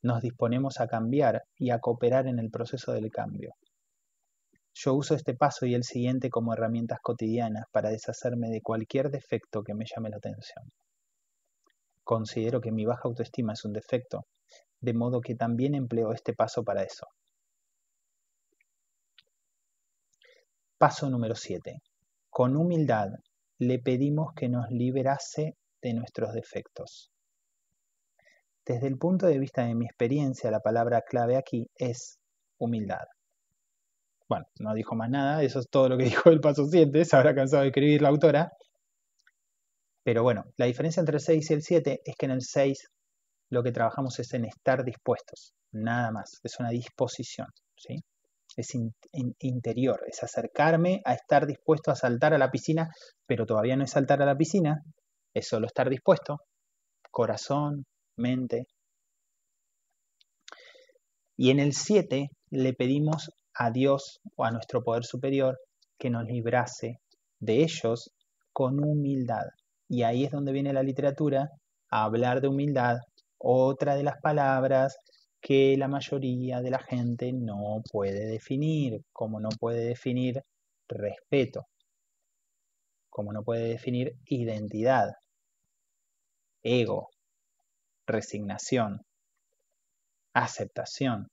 Nos disponemos a cambiar y a cooperar en el proceso del cambio. Yo uso este paso y el siguiente como herramientas cotidianas para deshacerme de cualquier defecto que me llame la atención. Considero que mi baja autoestima es un defecto, de modo que también empleo este paso para eso. Paso número 7. Con humildad le pedimos que nos liberase de nuestros defectos. Desde el punto de vista de mi experiencia, la palabra clave aquí es humildad. Bueno, no dijo más nada, eso es todo lo que dijo el paso 7, se habrá cansado de escribir la autora. Pero bueno, la diferencia entre el 6 y el 7 es que en el 6 lo que trabajamos es en estar dispuestos, nada más, es una disposición, ¿sí? es interior, es acercarme a estar dispuesto a saltar a la piscina, pero todavía no es saltar a la piscina, es solo estar dispuesto, corazón, mente. Y en el 7 le pedimos a Dios o a nuestro poder superior que nos librase de ellos con humildad. Y ahí es donde viene la literatura a hablar de humildad, otra de las palabras que la mayoría de la gente no puede definir, como no puede definir respeto, como no puede definir identidad, ego, resignación, aceptación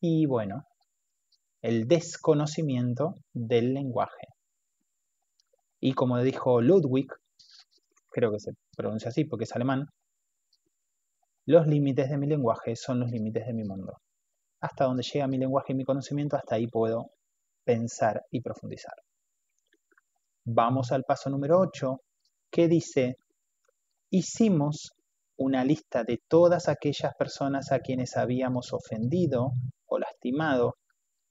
y bueno, el desconocimiento del lenguaje. Y como dijo Ludwig, creo que se pronuncia así porque es alemán, los límites de mi lenguaje son los límites de mi mundo. Hasta donde llega mi lenguaje y mi conocimiento, hasta ahí puedo pensar y profundizar. Vamos al paso número 8, que dice, hicimos una lista de todas aquellas personas a quienes habíamos ofendido o lastimado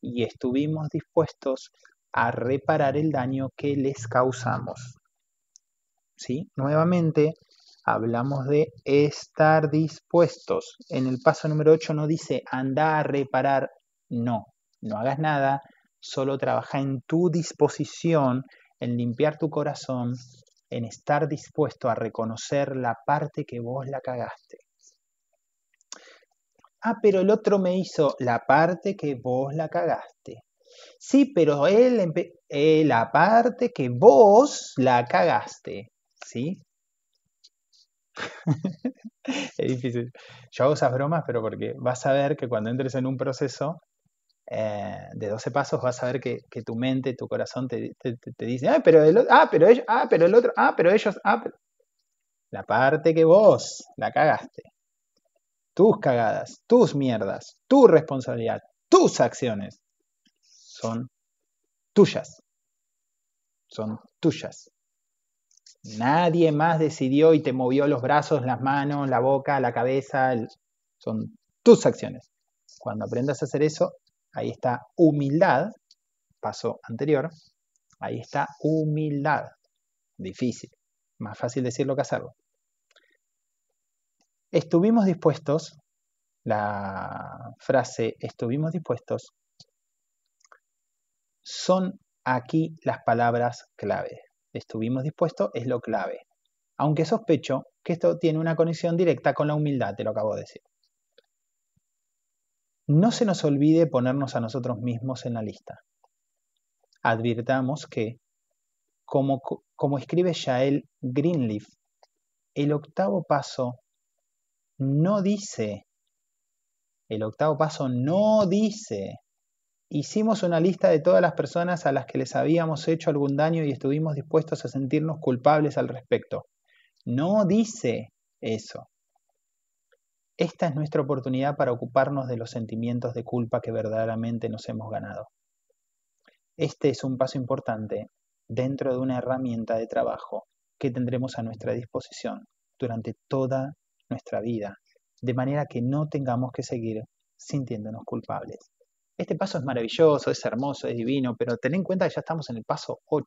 y estuvimos dispuestos a reparar el daño que les causamos. ¿sí? Nuevamente hablamos de estar dispuestos. En el paso número 8 no dice anda a reparar, no, no hagas nada, solo trabaja en tu disposición, en limpiar tu corazón, en estar dispuesto a reconocer la parte que vos la cagaste. Ah, pero el otro me hizo la parte que vos la cagaste. Sí, pero él, eh, la parte que vos la cagaste. ¿sí? es difícil. Yo hago esas bromas, pero porque vas a ver que cuando entres en un proceso eh, de 12 pasos, vas a ver que, tu mente, tu corazón te, dice, ah, pero el otro, ah, pero ellos, ah, pero el otro, ah, pero ellos, ah, La parte que vos la cagaste. Tus cagadas, tus mierdas, tu responsabilidad, tus acciones son tuyas. Son tuyas. Nadie más decidió y te movió los brazos, las manos, la boca, la cabeza. Son tus acciones. Cuando aprendas a hacer eso, ahí está humildad, paso anterior, ahí está humildad. Difícil, más fácil decirlo que hacerlo. Estuvimos dispuestos, la frase estuvimos dispuestos, son aquí las palabras clave estuvimos dispuestos es lo clave. Aunque sospecho que esto tiene una conexión directa con la humildad, te lo acabo de decir. No se nos olvide ponernos a nosotros mismos en la lista. Advirtamos que, como, como escribe Yael Greenleaf, el octavo paso no dice, el octavo paso no dice hicimos una lista de todas las personas a las que les habíamos hecho algún daño y estuvimos dispuestos a sentirnos culpables al respecto. No dice eso. Esta es nuestra oportunidad para ocuparnos de los sentimientos de culpa que verdaderamente nos hemos ganado. Este es un paso importante dentro de una herramienta de trabajo que tendremos a nuestra disposición durante toda nuestra vida, de manera que no tengamos que seguir sintiéndonos culpables. Este paso es maravilloso, es hermoso, es divino, pero ten en cuenta que ya estamos en el paso 8,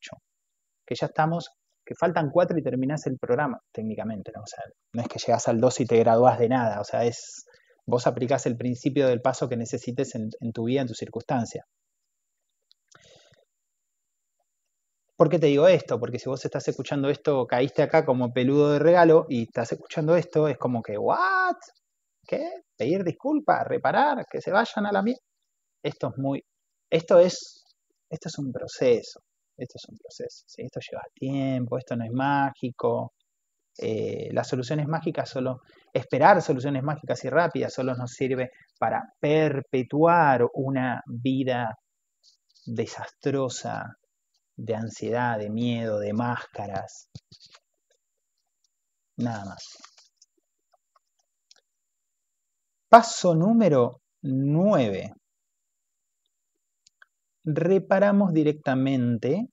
que ya estamos, que faltan 4 y terminás el programa, técnicamente, ¿no? O sea, no es que llegas al 2 y te gradúas de nada, o sea, es, vos aplicás el principio del paso que necesites en, tu vida, en tu circunstancia. ¿Por qué te digo esto? Porque si vos estás escuchando esto, caíste acá como peludo de regalo y estás escuchando esto, es como que, ¿what? ¿Qué? ¿Pedir disculpas? ¿Reparar? ¿Que se vayan a la mierda? esto es muy, esto es, esto es un proceso, esto es un proceso, esto lleva tiempo, esto no es mágico, eh, las soluciones mágicas solo, esperar soluciones mágicas y rápidas solo nos sirve para perpetuar una vida desastrosa de ansiedad, de miedo, de máscaras. Nada más. Paso número 9 reparamos directamente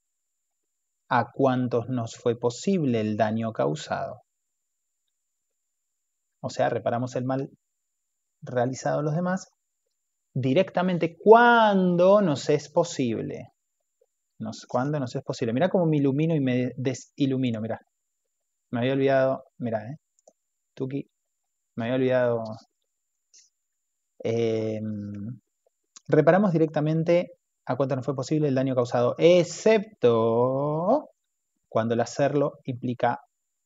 a cuantos nos fue posible el daño causado. O sea, reparamos el mal realizado a los demás directamente cuando nos es posible. Nos, cuando nos es posible. Mirá cómo me ilumino y me desilumino, mirá. Me había olvidado, mirá, eh. Tuki, me había olvidado. Em, reparamos directamente a cuenta no fue posible el daño causado, excepto cuando el hacerlo implica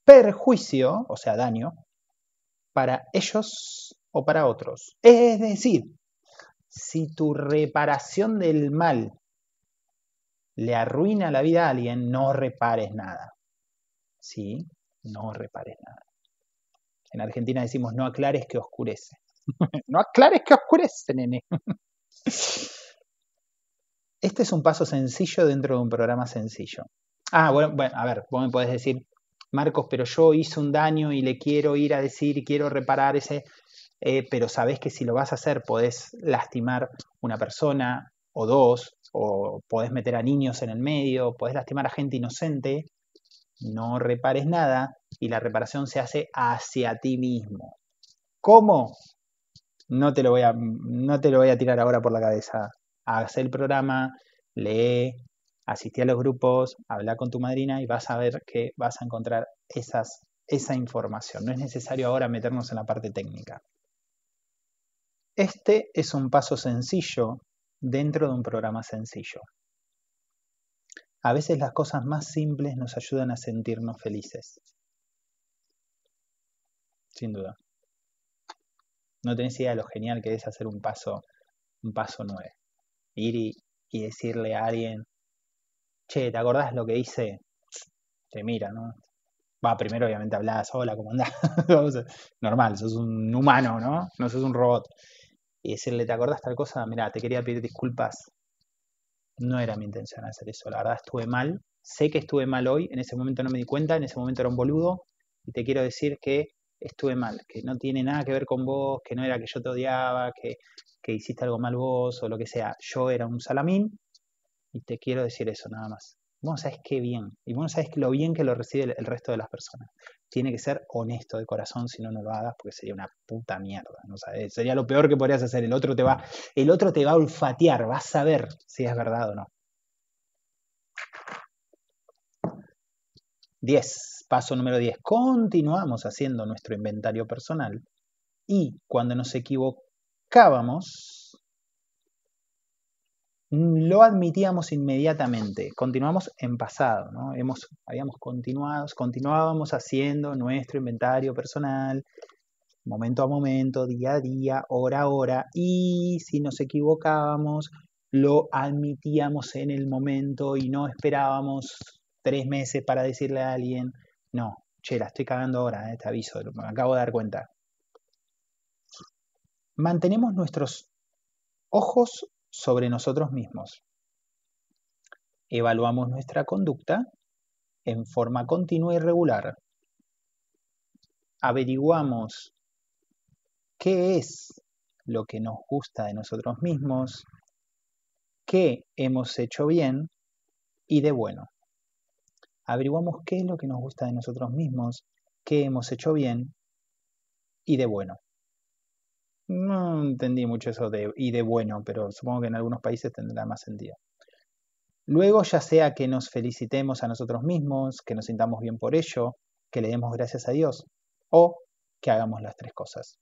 perjuicio, o sea, daño, para ellos o para otros. Es decir, si tu reparación del mal le arruina la vida a alguien, no repares nada. ¿Sí? No repares nada. En Argentina decimos no aclares que oscurece. no aclares que oscurece, nene. Este es un paso sencillo dentro de un programa sencillo. Ah, bueno, bueno a ver, vos me podés decir, Marcos, pero yo hice un daño y le quiero ir a decir, quiero reparar ese, eh, pero sabés que si lo vas a hacer podés lastimar una persona o dos, o podés meter a niños en el medio, podés lastimar a gente inocente, no repares nada y la reparación se hace hacia ti mismo. ¿Cómo? No te lo voy a, no te lo voy a tirar ahora por la cabeza, haz el programa, lee, asistí a los grupos, habla con tu madrina y vas a ver que vas a encontrar esa información. No es necesario ahora meternos en la parte técnica. Este es un paso sencillo dentro de un programa sencillo. A veces las cosas más simples nos ayudan a sentirnos felices. Sin duda. No tenés idea de lo genial que es hacer un paso, un paso nueve ir y, decirle a alguien, che, ¿te acordás lo que dice? Te mira, ¿no? Va, primero obviamente hablas, hola, ¿cómo andás? Normal, sos un humano, ¿no? No sos un robot. Y decirle, ¿te acordás tal cosa? Mira, te quería pedir disculpas. No era mi intención hacer eso, la verdad estuve mal. Sé que estuve mal hoy, en ese momento no me di cuenta, en ese momento era un boludo. Y te quiero decir que estuve mal, que no tiene nada que ver con vos, que no era que yo te odiaba, que, hiciste algo mal vos o lo que sea. Yo era un salamín y te quiero decir eso nada más. Vos sabés qué bien y vos sabés lo bien que lo recibe el, resto de las personas. Tiene que ser honesto de corazón, si no, no lo hagas porque sería una puta mierda. ¿no? Sería lo peor que podrías hacer. El otro te va, el otro te va a olfatear, vas a saber si es verdad o no. 10. Paso número 10. Continuamos haciendo nuestro inventario personal y cuando nos equivocábamos, lo admitíamos inmediatamente. Continuamos en pasado, ¿no? Hemos, habíamos continuado, continuábamos haciendo nuestro inventario personal, momento a momento, día a día, hora a hora, y si nos equivocábamos, lo admitíamos en el momento y no esperábamos tres meses para decirle a alguien, no, che, la estoy cagando ahora, este aviso, me acabo de dar cuenta. Mantenemos nuestros ojos sobre nosotros mismos. Evaluamos nuestra conducta en forma continua y regular. Averiguamos qué es lo que nos gusta de nosotros mismos, qué hemos hecho bien y de bueno averiguamos qué es lo que nos gusta de nosotros mismos, qué hemos hecho bien y de bueno. No entendí mucho eso de y de bueno, pero supongo que en algunos países tendrá más sentido. Luego, ya sea que nos felicitemos a nosotros mismos, que nos sintamos bien por ello, que le demos gracias a Dios, o que hagamos las tres cosas.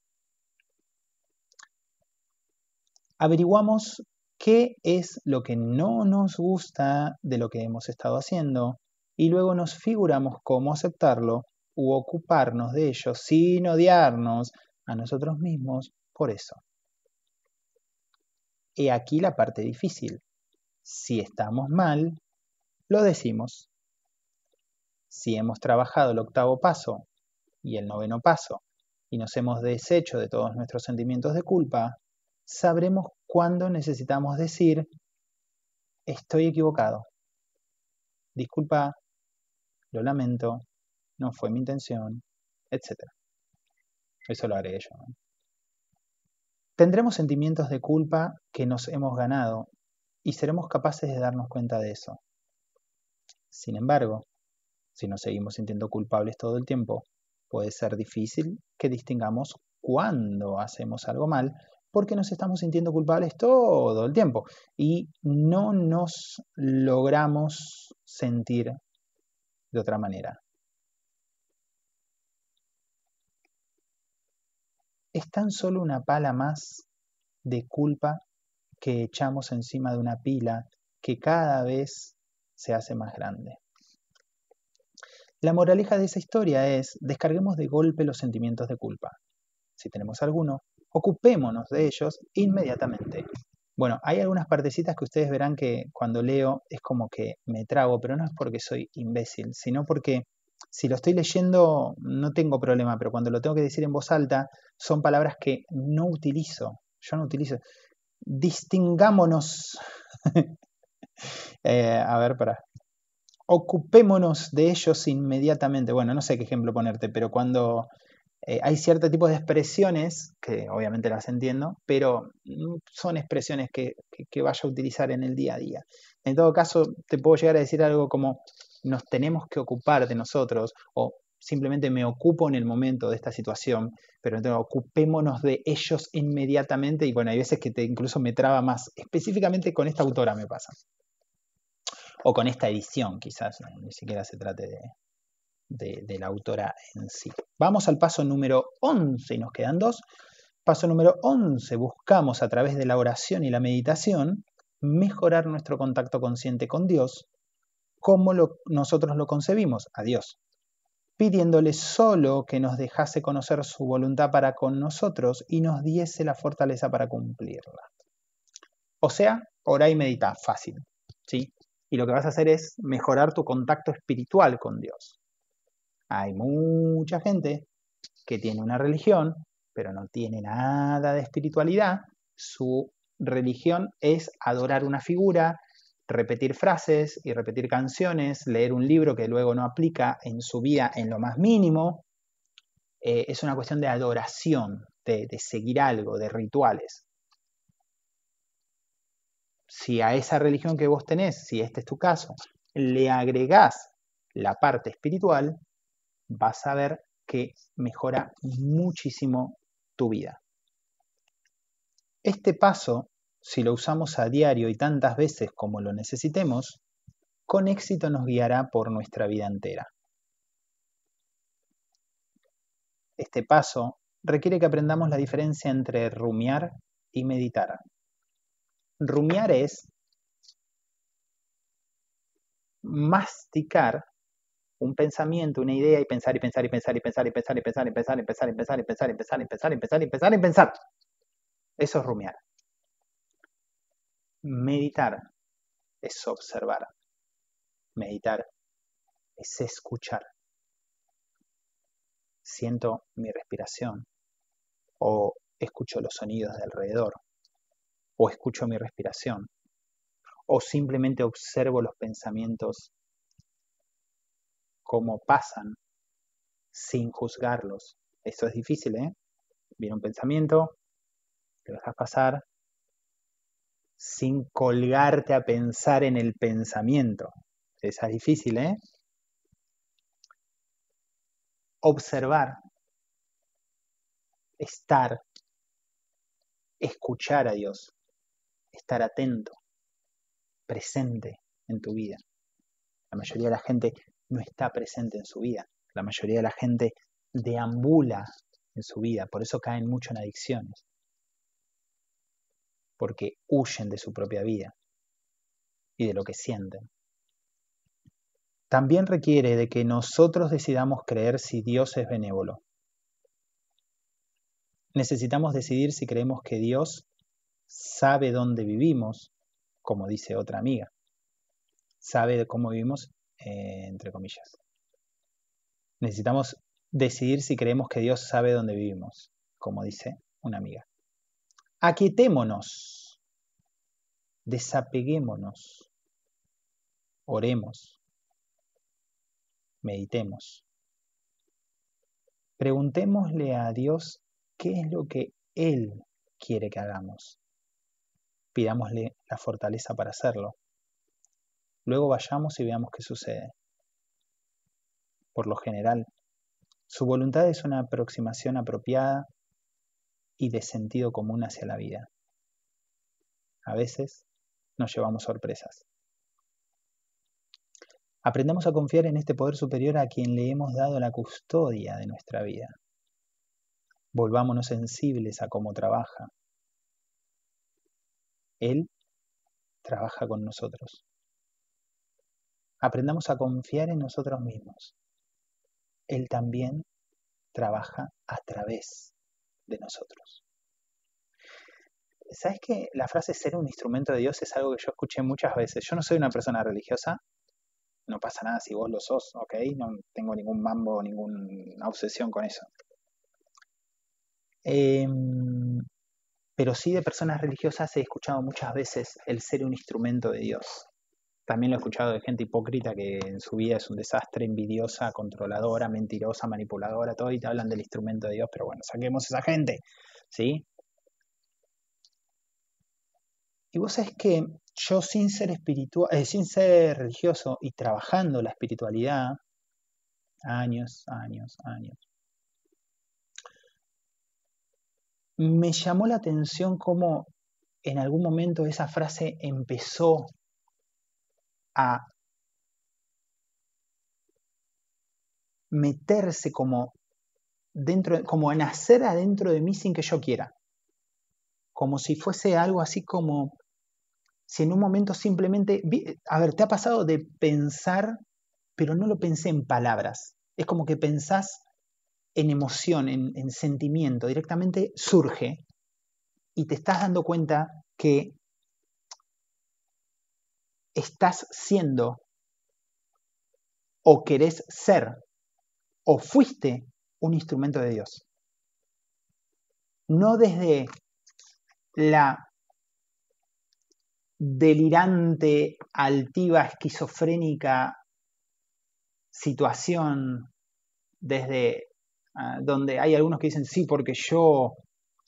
Averiguamos qué es lo que no nos gusta de lo que hemos estado haciendo, y luego nos figuramos cómo aceptarlo u ocuparnos de ello sin odiarnos a nosotros mismos por eso. He aquí la parte difícil. Si estamos mal, lo decimos. Si hemos trabajado el octavo paso y el noveno paso y nos hemos deshecho de todos nuestros sentimientos de culpa, sabremos cuándo necesitamos decir, estoy equivocado. Disculpa, lo lamento, no fue mi intención, etc. Eso lo haré yo. Tendremos sentimientos de culpa que nos hemos ganado y seremos capaces de darnos cuenta de eso. Sin embargo, si nos seguimos sintiendo culpables todo el tiempo, puede ser difícil que distingamos cuándo hacemos algo mal porque nos estamos sintiendo culpables todo el tiempo y no nos logramos sentir de otra manera. Es tan solo una pala más de culpa que echamos encima de una pila que cada vez se hace más grande. La moraleja de esa historia es, descarguemos de golpe los sentimientos de culpa. Si tenemos alguno, ocupémonos de ellos inmediatamente. Bueno, hay algunas partecitas que ustedes verán que cuando leo es como que me trago, pero no es porque soy imbécil, sino porque si lo estoy leyendo no tengo problema, pero cuando lo tengo que decir en voz alta son palabras que no utilizo. Yo no utilizo. Distingámonos. Eh, a ver, para. Ocupémonos de ellos inmediatamente. Bueno, no sé qué ejemplo ponerte, pero cuando eh, hay cierto tipo de expresiones, que obviamente las entiendo, pero mm, son expresiones que, vaya a utilizar en el día a día. En todo caso, te puedo llegar a decir algo como nos tenemos que ocupar de nosotros o simplemente me ocupo en el momento de esta situación, pero ocupémonos de ellos inmediatamente y bueno, hay veces que incluso me traba más, específicamente con esta autora me pasa, o con esta edición quizás, ni siquiera se trate de, de, la autora en sí. Vamos al paso número 11 y nos quedan dos. Paso número 11, buscamos a través de la oración y la meditación mejorar nuestro contacto consciente con Dios, como nosotros lo concebimos, a Dios, pidiéndole solo que nos dejase conocer su voluntad para con nosotros y nos diese la fortaleza para cumplirla. O sea, orá y medita, fácil. ¿sí? Y lo que vas a hacer es mejorar tu contacto espiritual con Dios. Hay mucha gente que tiene una religión, pero no tiene nada de espiritualidad. Su religión es adorar una figura, repetir frases y repetir canciones, leer un libro que luego no aplica en su vida en lo más mínimo. Eh, es una cuestión de adoración, de, de seguir algo, de rituales. Si a esa religión que vos tenés, si este es tu caso, le agregás la parte espiritual, vas a ver que mejora muchísimo tu vida. Este paso, si lo usamos a diario y tantas veces como lo necesitemos, con éxito nos guiará por nuestra vida entera. Este paso requiere que aprendamos la diferencia entre rumiar y meditar. Rumiar es masticar un pensamiento, una idea y pensar y pensar y pensar y pensar y pensar y pensar y pensar y pensar y pensar y pensar y pensar y pensar y pensar y pensar y pensar. Eso es rumiar. Meditar es observar. Meditar es escuchar. Siento mi respiración o escucho los sonidos de alrededor o escucho mi respiración o simplemente observo los pensamientos cómo pasan sin juzgarlos. Eso es difícil, ¿eh? Viene un pensamiento, te dejas pasar, sin colgarte a pensar en el pensamiento. Esa es difícil, ¿eh? Observar, estar, escuchar a Dios, estar atento, presente en tu vida. La mayoría de la gente no está presente en su vida. La mayoría de la gente deambula en su vida, por eso caen mucho en adicciones, porque huyen de su propia vida y de lo que sienten. También requiere de que nosotros decidamos creer si Dios es benévolo. Necesitamos decidir si creemos que Dios sabe dónde vivimos, como dice otra amiga, sabe de cómo vivimos eh, entre comillas. Necesitamos decidir si creemos que Dios sabe dónde vivimos, como dice una amiga. Aquietémonos, desapeguémonos, oremos, meditemos. Preguntémosle a Dios qué es lo que Él quiere que hagamos. Pidámosle la fortaleza para hacerlo. Luego vayamos y veamos qué sucede. Por lo general, su voluntad es una aproximación apropiada y de sentido común hacia la vida. A veces nos llevamos sorpresas. Aprendamos a confiar en este poder superior a quien le hemos dado la custodia de nuestra vida. Volvámonos sensibles a cómo trabaja. Él trabaja con nosotros aprendamos a confiar en nosotros mismos. Él también trabaja a través de nosotros. ¿Sabes que la frase ser un instrumento de Dios es algo que yo escuché muchas veces? Yo no soy una persona religiosa, no pasa nada si vos lo sos, ¿ok? No tengo ningún mambo, ninguna obsesión con eso. Em, pero sí de personas religiosas he escuchado muchas veces el ser un instrumento de Dios. También lo he escuchado de gente hipócrita que en su vida es un desastre, envidiosa, controladora, mentirosa, manipuladora, todo, y te hablan del instrumento de Dios, pero bueno, saquemos esa gente, ¿sí? Y vos sabés que yo sin ser espiritual, eh, sin ser religioso y trabajando la espiritualidad, años, años, años, me llamó la atención cómo en algún momento esa frase empezó a meterse como dentro, como a nacer adentro de mí sin que yo quiera. Como si fuese algo así como si en un momento simplemente, a ver, te ha pasado de pensar, pero no lo pensé en palabras. Es como que pensás en emoción, en, en sentimiento, directamente surge y te estás dando cuenta que estás siendo o querés ser o fuiste un instrumento de Dios. No desde la delirante, altiva, esquizofrénica situación desde ah, donde hay algunos que dicen sí porque yo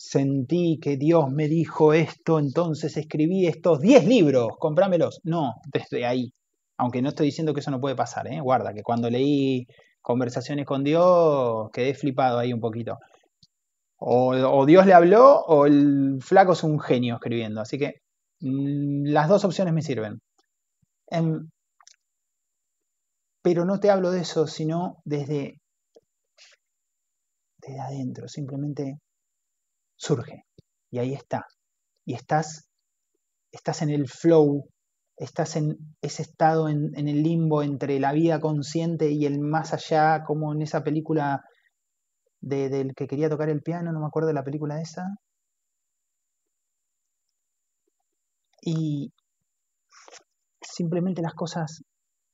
sentí que Dios me dijo esto, entonces escribí estos 10 libros, comprámelos. No, desde ahí. Aunque no estoy diciendo que eso no puede pasar, ¿eh? guarda, que cuando leí conversaciones con Dios quedé flipado ahí un poquito. O, Dios le habló o el flaco es un genio escribiendo. Así que mm, las dos opciones me sirven. Em, pero no te hablo de eso, sino desde, desde adentro, simplemente surge. Y ahí está. Y estás, estás en el flow, estás en ese estado, en, el limbo entre la vida consciente y el más allá, como en esa película del que quería tocar el piano, no me acuerdo de la película esa. Y simplemente las cosas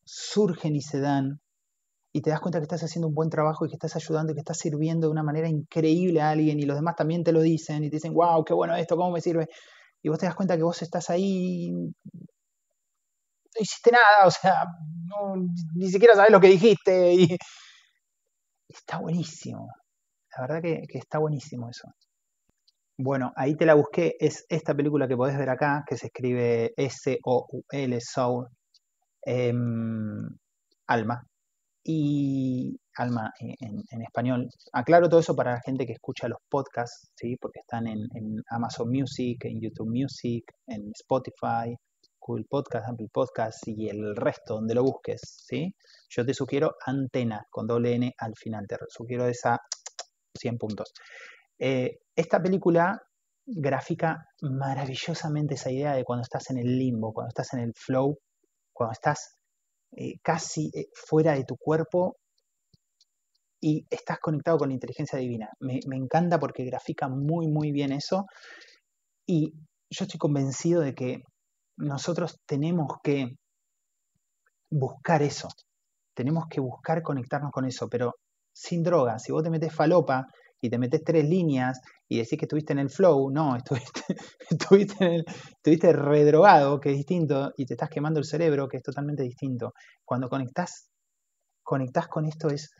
surgen y se dan y te das cuenta que estás haciendo un buen trabajo y que estás ayudando y que estás sirviendo de una manera increíble a alguien y los demás también te lo dicen y te dicen, wow, qué bueno esto, ¿cómo me sirve? Y vos te das cuenta que vos estás ahí no hiciste nada, o sea, ni siquiera sabes lo que dijiste. Y... Está buenísimo. La verdad que, está buenísimo eso. Bueno, ahí te la busqué. Es esta película que podés ver acá, que se escribe S-O-U-L, Soul, em, Alma y Alma eh, en, español. Aclaro todo eso para la gente que escucha los podcasts, ¿sí? porque están en, Amazon Music, en YouTube Music, en Spotify, Google Podcast, Apple Podcast y el resto donde lo busques, ¿sí? Yo te sugiero Antena con doble N al final, te sugiero esa 100 puntos. Eh, esta película grafica maravillosamente esa idea de cuando estás en el limbo, cuando estás en el flow, cuando estás eh, casi eh, fuera de tu cuerpo y estás conectado con la inteligencia divina. Me, me, encanta porque grafica muy, muy bien eso. Y yo estoy convencido de que nosotros tenemos que buscar eso. Tenemos que buscar conectarnos con eso, pero sin droga. Si vos te metes falopa y te metes tres líneas y decís que estuviste en el flow, no, estuviste, redrogado, que es distinto, y te estás quemando el cerebro, que es totalmente distinto. Cuando conectás, conectás con esto es,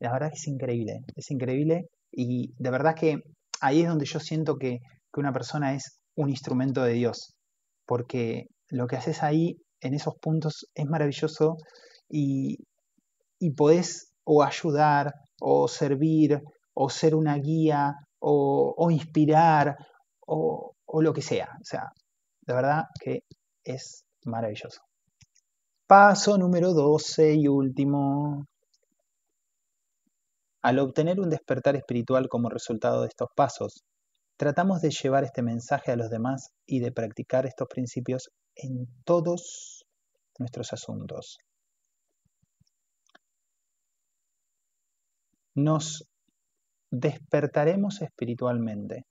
la verdad que es increíble, es increíble y de verdad que ahí es donde yo siento que, una persona es un instrumento de Dios, porque lo que haces ahí en esos puntos es maravilloso y, y podés o ayudar o servir o ser una guía, o, inspirar, o, lo que sea. O sea, de verdad que es maravilloso. Paso número 12 y último. Al obtener un despertar espiritual como resultado de estos pasos, tratamos de llevar este mensaje a los demás y de practicar estos principios en todos nuestros asuntos. Nos despertaremos espiritualmente.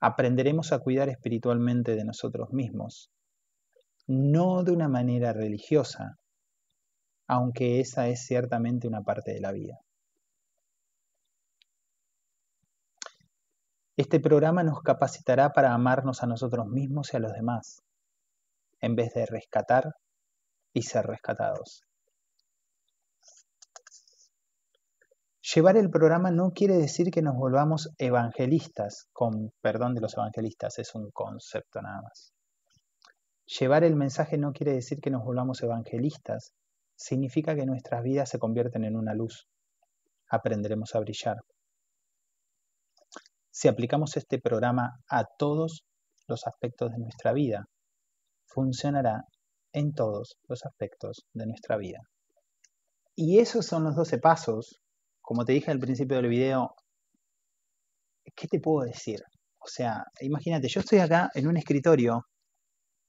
Aprenderemos a cuidar espiritualmente de nosotros mismos, no de una manera religiosa, aunque esa es ciertamente una parte de la vida. Este programa nos capacitará para amarnos a nosotros mismos y a los demás, en vez de rescatar y ser rescatados. Llevar el programa no quiere decir que nos volvamos evangelistas, con perdón de los evangelistas, es un concepto nada más. Llevar el mensaje no quiere decir que nos volvamos evangelistas, significa que nuestras vidas se convierten en una luz. Aprenderemos a brillar. Si aplicamos este programa a todos los aspectos de nuestra vida, funcionará en todos los aspectos de nuestra vida. Y esos son los 12 pasos como te dije al principio del video, ¿qué te puedo decir? O sea, imagínate, yo estoy acá en un escritorio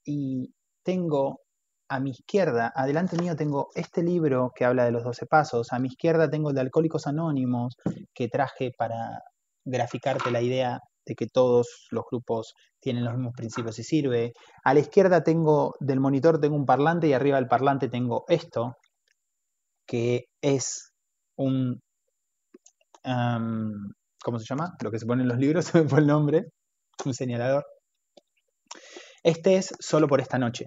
y tengo a mi izquierda, adelante mío tengo este libro que habla de los 12 pasos, a mi izquierda tengo el de Alcohólicos Anónimos que traje para graficarte la idea de que todos los grupos tienen los mismos principios y sirve. A la izquierda tengo del monitor tengo un parlante y arriba del parlante tengo esto que es un ¿cómo se llama? Lo que se pone en los libros, se me fue el nombre, un señalador. Este es solo por esta noche,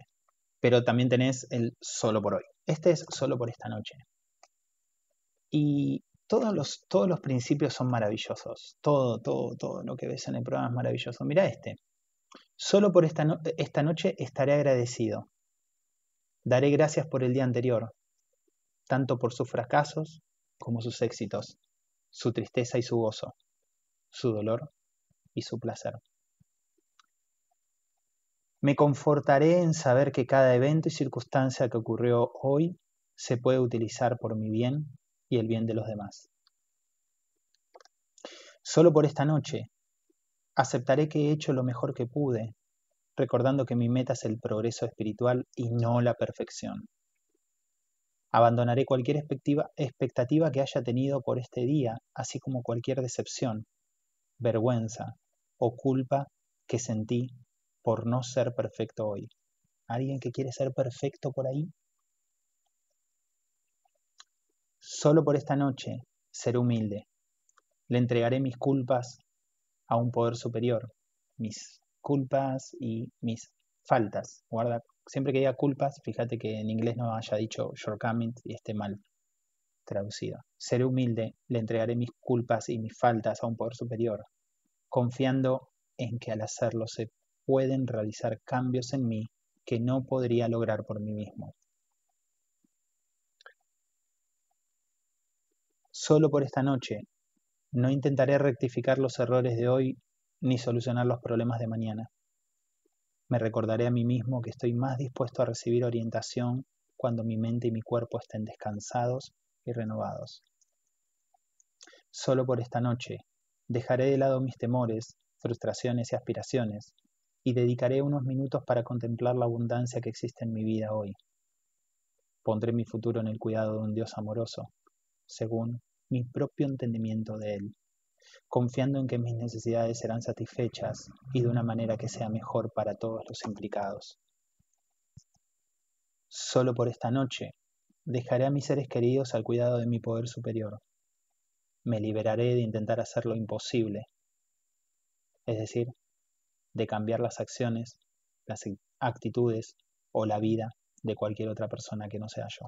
pero también tenés el solo por hoy. Este es solo por esta noche. Y todos los, todos los principios son maravillosos. Todo, todo, todo lo que ves en el programa es maravilloso. Mira este. Solo por esta, esta noche estaré agradecido. Daré gracias por el día anterior, tanto por sus fracasos como sus éxitos su tristeza y su gozo, su dolor y su placer. Me confortaré en saber que cada evento y circunstancia que ocurrió hoy se puede utilizar por mi bien y el bien de los demás. Solo por esta noche aceptaré que he hecho lo mejor que pude, recordando que mi meta es el progreso espiritual y no la perfección. Abandonaré cualquier expectativa que haya tenido por este día, así como cualquier decepción, vergüenza o culpa que sentí por no ser perfecto hoy. ¿Alguien que quiere ser perfecto por ahí? Solo por esta noche seré humilde. Le entregaré mis culpas a un poder superior, mis culpas y mis faltas. Guarda siempre que diga culpas, fíjate que en inglés no haya dicho shortcomings y esté mal traducido. Seré humilde, le entregaré mis culpas y mis faltas a un poder superior, confiando en que al hacerlo se pueden realizar cambios en mí que no podría lograr por mí mismo. Solo por esta noche no intentaré rectificar los errores de hoy ni solucionar los problemas de mañana. Me recordaré a mí mismo que estoy más dispuesto a recibir orientación cuando mi mente y mi cuerpo estén descansados y renovados. Solo por esta noche dejaré de lado mis temores, frustraciones y aspiraciones, y dedicaré unos minutos para contemplar la abundancia que existe en mi vida hoy. Pondré mi futuro en el cuidado de un Dios amoroso, según mi propio entendimiento de Él confiando en que mis necesidades serán satisfechas y de una manera que sea mejor para todos los implicados. Solo por esta noche dejaré a mis seres queridos al cuidado de mi poder superior. Me liberaré de intentar hacer lo imposible, es decir, de cambiar las acciones, las actitudes o la vida de cualquier otra persona que no sea yo.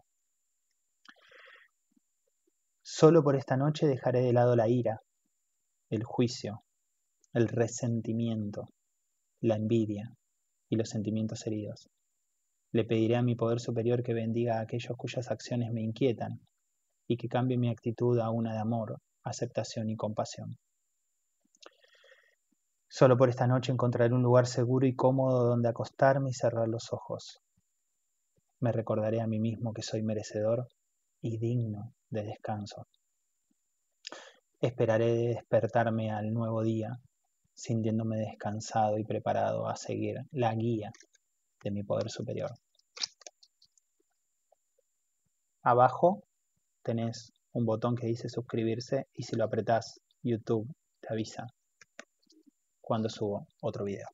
Solo por esta noche dejaré de lado la ira, el juicio, el resentimiento, la envidia y los sentimientos heridos. Le pediré a mi poder superior que bendiga a aquellos cuyas acciones me inquietan y que cambie mi actitud a una de amor, aceptación y compasión. Solo por esta noche encontraré un lugar seguro y cómodo donde acostarme y cerrar los ojos. Me recordaré a mí mismo que soy merecedor y digno de descanso. Esperaré despertarme al nuevo día, sintiéndome descansado y preparado a seguir la guía de mi poder superior. Abajo tenés un botón que dice suscribirse y si lo apretás, YouTube te avisa cuando subo otro video.